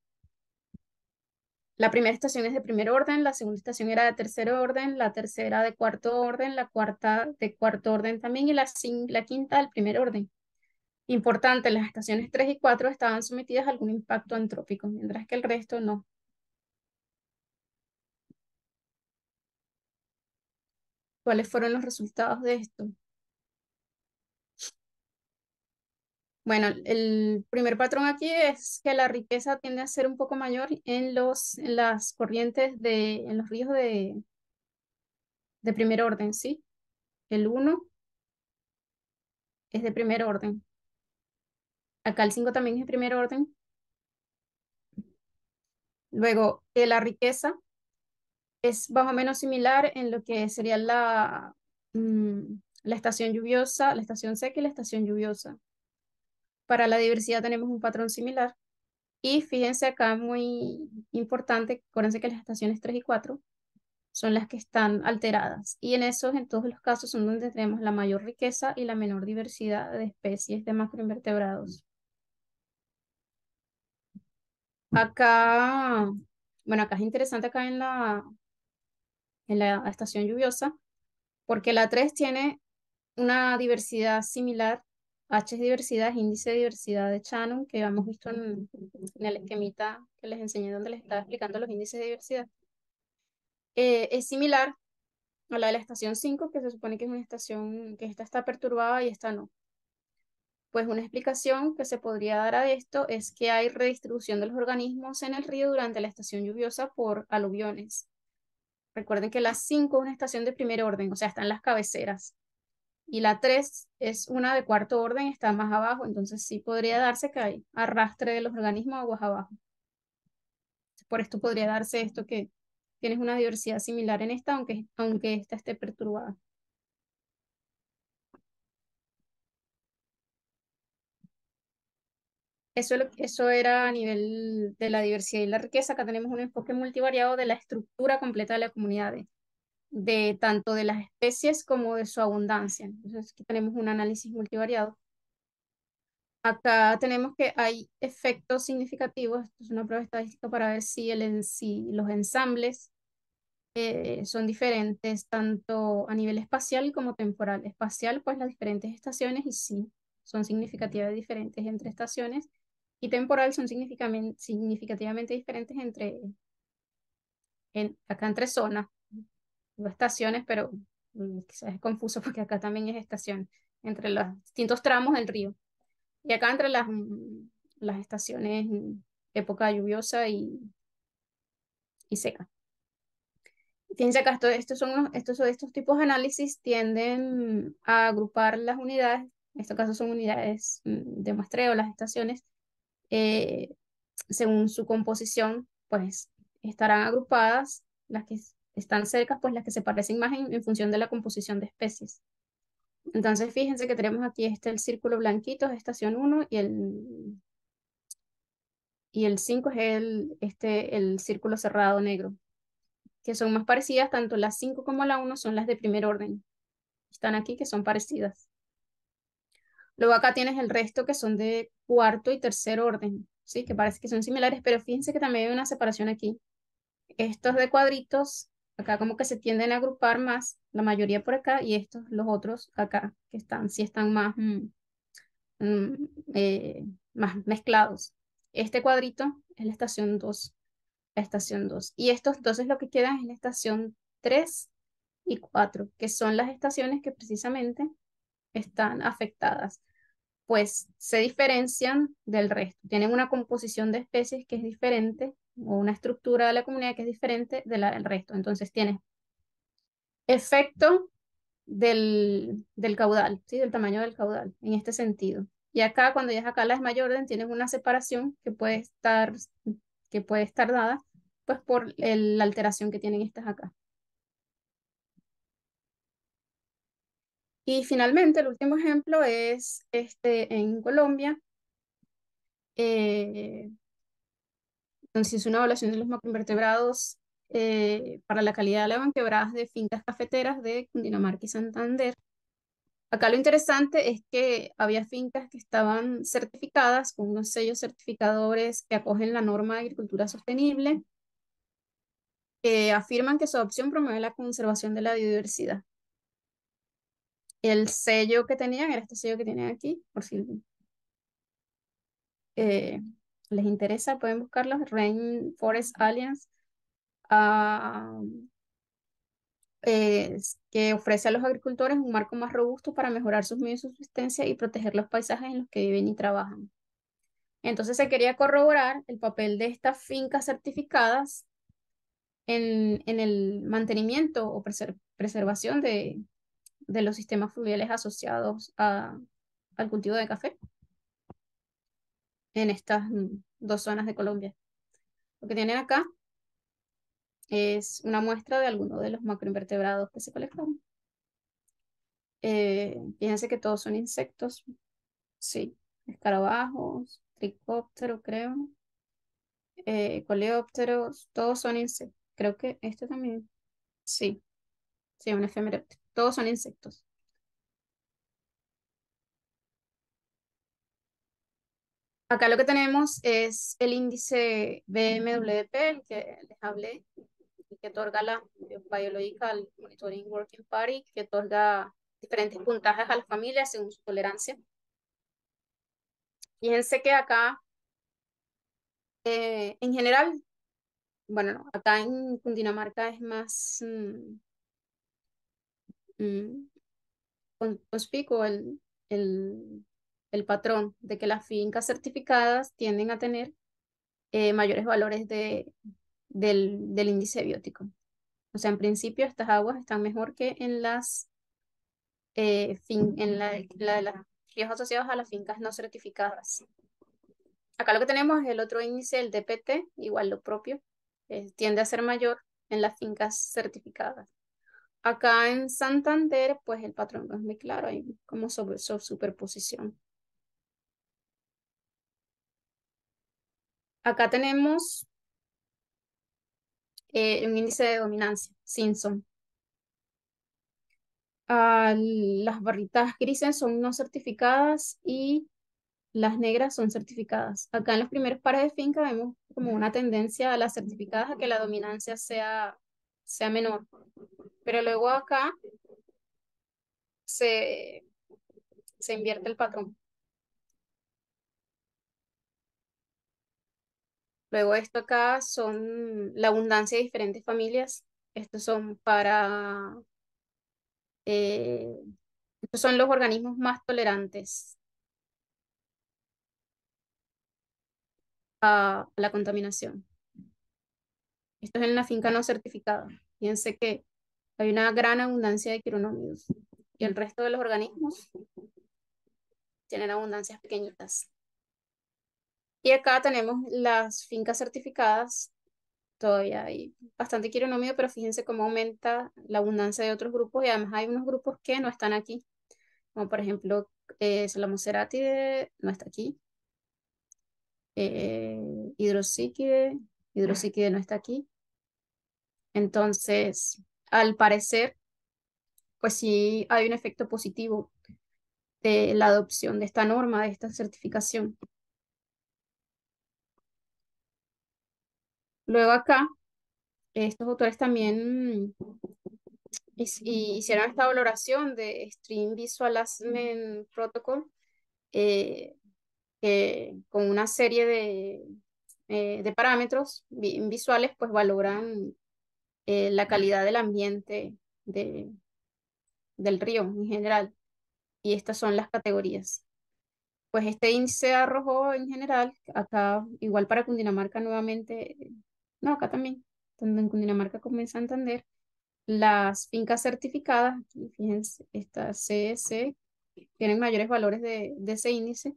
La primera estación es de primer orden, la segunda estación era de tercer orden, la tercera de cuarto orden, la cuarta de cuarto orden también y la, la quinta del primer orden. Importante, las estaciones 3 y 4 estaban sometidas a algún impacto antrópico, mientras que el resto no. ¿Cuáles fueron los resultados de esto? Bueno, el primer patrón aquí es que la riqueza tiende a ser un poco mayor en, los, en las corrientes de, en los ríos de, de primer orden, ¿sí? El 1 es de primer orden. Acá el 5 también es de primer orden. Luego, la riqueza es más o menos similar en lo que sería la, mm, la estación lluviosa, la estación seca y la estación lluviosa. Para la diversidad tenemos un patrón similar. Y fíjense acá, muy importante, acuérdense que las estaciones 3 y 4 son las que están alteradas. Y en esos, en todos los casos, son donde tenemos la mayor riqueza y la menor diversidad de especies de macroinvertebrados. Acá, bueno, acá es interesante acá en la, en la estación lluviosa, porque la 3 tiene una diversidad similar, H es diversidad, índice de diversidad de Shannon, que hemos visto en, el esquemita que les enseñé donde les estaba explicando los índices de diversidad. Eh, es similar a la de la estación 5, que se supone que es una estación que esta está perturbada y esta no. Pues una explicación que se podría dar a esto es que hay redistribución de los organismos en el río durante la estación lluviosa por aluviones. Recuerden que la 5 es una estación de primer orden, o sea, están las cabeceras. Y la 3 es una de cuarto orden, está más abajo, entonces sí podría darse que hay arrastre de los organismos aguas abajo. Por esto podría darse esto que tienes una diversidad similar en esta, aunque, aunque esta esté perturbada. Eso, era a nivel de la diversidad y la riqueza. Acá tenemos un enfoque multivariado de la estructura completa de las comunidades, de tanto de las especies como de su abundancia. Entonces aquí tenemos un análisis multivariado. Acá tenemos que hay efectos significativos. Esto es una prueba estadística para ver si, el, los ensambles eh, son diferentes tanto a nivel espacial como temporal. Espacial, pues las diferentes estaciones y sí, son significativas diferentes entre estaciones y temporal son significativamente diferentes entre, en, acá entre zonas, o estaciones, pero mm, quizás es confuso porque acá también es estación, entre los distintos tramos del río. Y acá entre las, mm, las estaciones, mm, época lluviosa y, y seca. Fíjense acá, estos, son estos, estos tipos de análisis tienden a agrupar las unidades, en este caso son unidades de muestreo, las estaciones, eh, según su composición, pues estarán agrupadas las que están cerca, pues las que se parecen más en, función de la composición de especies. Entonces, fíjense que tenemos aquí este el círculo blanquito, es estación 1, y el, y el 5 es el, este, el círculo cerrado negro, que son más parecidas, tanto las 5 como la 1 son las de primer orden. Están aquí que son parecidas. Luego acá tienes el resto que son de cuarto y tercer orden, ¿sí? que parece que son similares, pero fíjense que también hay una separación aquí. Estos de cuadritos, acá como que se tienden a agrupar más, la mayoría por acá, y estos, los otros acá, que están, sí están más, mm, mm, eh, más mezclados. Este cuadrito es la estación 2, estación 2. Y estos entonces lo que quedan es la estación 3 y 4, que son las estaciones que precisamente están afectadas, pues se diferencian del resto. Tienen una composición de especies que es diferente o una estructura de la comunidad que es diferente del resto. Entonces tiene efecto del, caudal, ¿sí? del tamaño del caudal, en este sentido. Y acá, cuando ya es acá la es mayor orden, tienes una separación que puede estar, que puede estar dada pues por la alteración que tienen estas acá. Y finalmente, el último ejemplo es este, en Colombia. Entonces, eh, entonces, una evaluación de los macroinvertebrados eh, para la calidad de la banquebradas de fincas cafeteras de Cundinamarca y Santander. Acá lo interesante es que había fincas que estaban certificadas con unos sellos certificadores que acogen la norma de agricultura sostenible, que afirman que su adopción promueve la conservación de la biodiversidad el sello que tenían, era este sello que tienen aquí, por si eh, les interesa, pueden buscarlo, Rainforest Alliance, que ofrece a los agricultores un marco más robusto para mejorar sus medios de subsistencia y proteger los paisajes en los que viven y trabajan. Entonces se quería corroborar el papel de estas fincas certificadas en, en el mantenimiento o preservación de, de los sistemas fluviales asociados a, al cultivo de café en estas dos zonas de Colombia. Lo que tienen acá es una muestra de alguno de los macroinvertebrados que se colectaron. Eh, fíjense que todos son insectos, sí, escarabajos, tricóptero, creo, eh, coleópteros, todos son insectos. Creo que este también, sí, sí, un efemeróptero. Todos son insectos. Acá lo que tenemos es el índice BMWP, el que les hablé, que otorga la Biological Monitoring Working Party, que otorga diferentes puntajes a las familias según su tolerancia. Fíjense que acá, eh, en general, bueno, acá en Cundinamarca es más, mm, Mm, pico el, el, el, patrón de que las fincas certificadas tienden a tener eh, mayores valores de, del, índice biótico. O sea, en principio estas aguas están mejor que en las eh, en la, la, ríos asociados a las fincas no certificadas. Acá lo que tenemos es el otro índice, el DPT, igual lo propio, tiende a ser mayor en las fincas certificadas. Acá en Santander, pues el patrón es muy claro, hay como sobre, superposición. Acá tenemos un eh, índice de dominancia, Simpson. Ah, las barritas grises son no certificadas y las negras son certificadas. Acá en los primeros pares de finca vemos como una tendencia a las certificadas a que la dominancia sea sea menor. Pero luego acá se, invierte el patrón. Luego esto acá son la abundancia de diferentes familias. Estos son para... Eh, estos son los organismos más tolerantes a la contaminación. Esto es en la finca no certificada. Fíjense que hay una gran abundancia de quironomios y el resto de los organismos tienen abundancias pequeñitas. Y acá tenemos las fincas certificadas. Todavía hay bastante quironomio, pero fíjense cómo aumenta la abundancia de otros grupos y además hay unos grupos que no están aquí. Como por ejemplo, eh, no está aquí. Eh, hidrosíquide, hidrosíquide no está aquí. Entonces, al parecer, pues sí hay un efecto positivo de la adopción de esta norma, de esta certificación. Luego acá, estos autores también hicieron esta valoración de Stream Visual Assessment Protocol eh, que con una serie de, eh, de parámetros visuales pues valoran eh, la calidad del ambiente de, del río en general. Y estas son las categorías. Pues este índice arrojó en general, acá igual para Cundinamarca nuevamente, no, acá también, tanto en Cundinamarca comienza a entender las fincas certificadas, fíjense, esta cs tienen mayores valores de, de ese índice.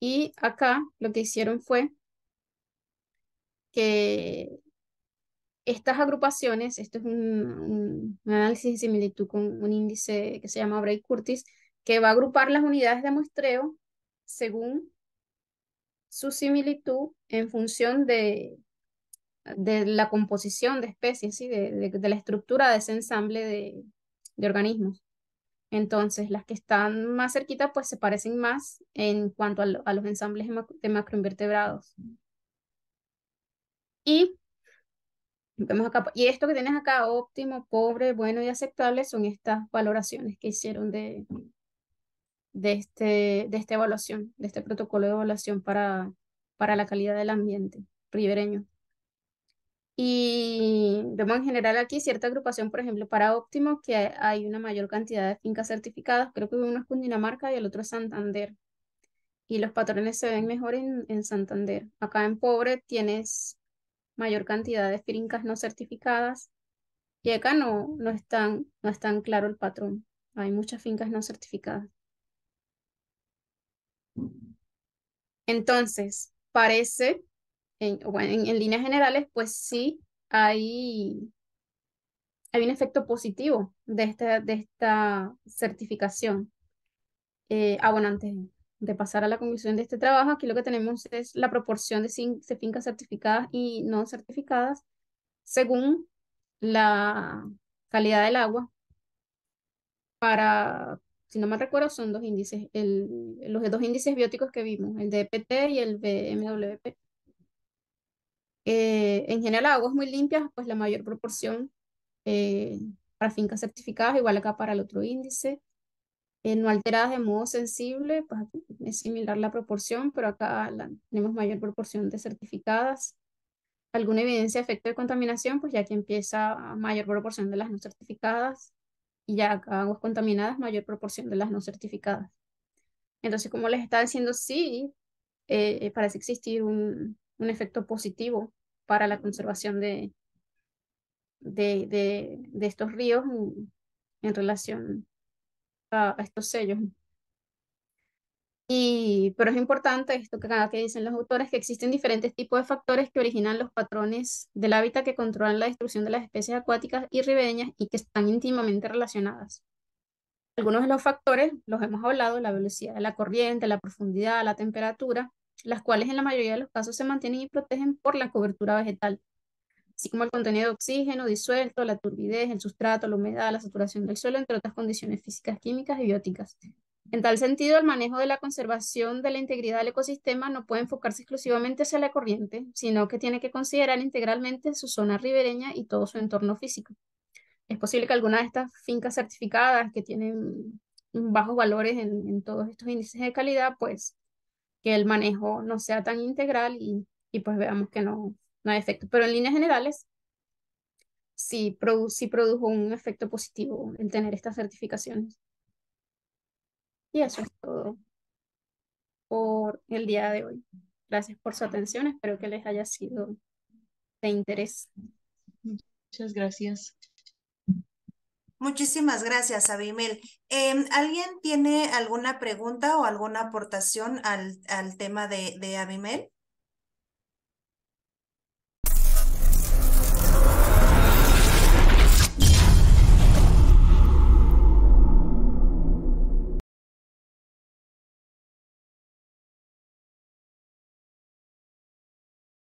Y acá lo que hicieron fue que estas agrupaciones, esto es un, análisis de similitud con un índice que se llama Bray Curtis, que va a agrupar las unidades de muestreo según su similitud en función de, de la composición de especies, y de, de, la estructura de ese ensamble de, de organismos. Entonces, las que están más cerquitas pues se parecen más en cuanto a, a los ensambles de macroinvertebrados. Y y esto que tienes acá, óptimo, pobre, bueno y aceptable, son estas valoraciones que hicieron de, de, este, de esta evaluación, de este protocolo de evaluación para, para la calidad del ambiente ribereño. Y vemos en general aquí cierta agrupación, por ejemplo, para óptimo, que hay una mayor cantidad de fincas certificadas, creo que uno es Cundinamarca y el otro es Santander. Y los patrones se ven mejor en, en Santander. Acá en pobre tienes mayor cantidad de fincas no certificadas. Y acá no, no, es tan, no claro el patrón. Hay muchas fincas no certificadas. Entonces, parece, en, en, líneas generales, pues sí hay, hay un efecto positivo de esta, de esta certificación. Eh, abonante de pasar a la conclusión de este trabajo, aquí lo que tenemos es la proporción de, fincas certificadas y no certificadas según la calidad del agua para, si no me recuerdo, son dos índices, el, los dos índices bióticos que vimos, el DPT y el BMWP. Eh, en general, aguas muy limpias, pues la mayor proporción eh, para fincas certificadas, igual acá para el otro índice. Eh, no alteradas de modo sensible, pues, es similar la proporción, pero acá tenemos mayor proporción de certificadas. Alguna evidencia de efecto de contaminación, pues ya que empieza mayor proporción de las no certificadas y ya acá aguas contaminadas, mayor proporción de las no certificadas. Entonces, como les estaba diciendo, sí, eh, eh, parece existir un, efecto positivo para la conservación de, de, de, estos ríos en relación a, estos sellos. pero es importante esto que, que dicen los autores, que existen diferentes tipos de factores que originan los patrones del hábitat que controlan la destrucción de las especies acuáticas y ribeñas y que están íntimamente relacionadas. Algunos de los factores, los hemos hablado, la velocidad de la corriente, la profundidad, la temperatura, las cuales en la mayoría de los casos se mantienen y protegen por la cobertura vegetal así como el contenido de oxígeno disuelto, la turbidez, el sustrato, la humedad, la saturación del suelo, entre otras condiciones físicas, químicas y bióticas. En tal sentido, el manejo de la conservación de la integridad del ecosistema no puede enfocarse exclusivamente hacia la corriente, sino que tiene que considerar integralmente su zona ribereña y todo su entorno físico. Es posible que algunas de estas fincas certificadas que tienen bajos valores en, todos estos índices de calidad, pues que el manejo no sea tan integral y pues veamos que no, no hay efecto. Pero en líneas generales, sí, sí produjo un efecto positivo el tener estas certificaciones. Y eso es todo por el día de hoy. Gracias por su atención. Espero que les haya sido de interés. Muchas gracias. Muchísimas gracias, Abimel. Em, ¿Alguien tiene alguna pregunta o alguna aportación al, al tema de, de Abimel?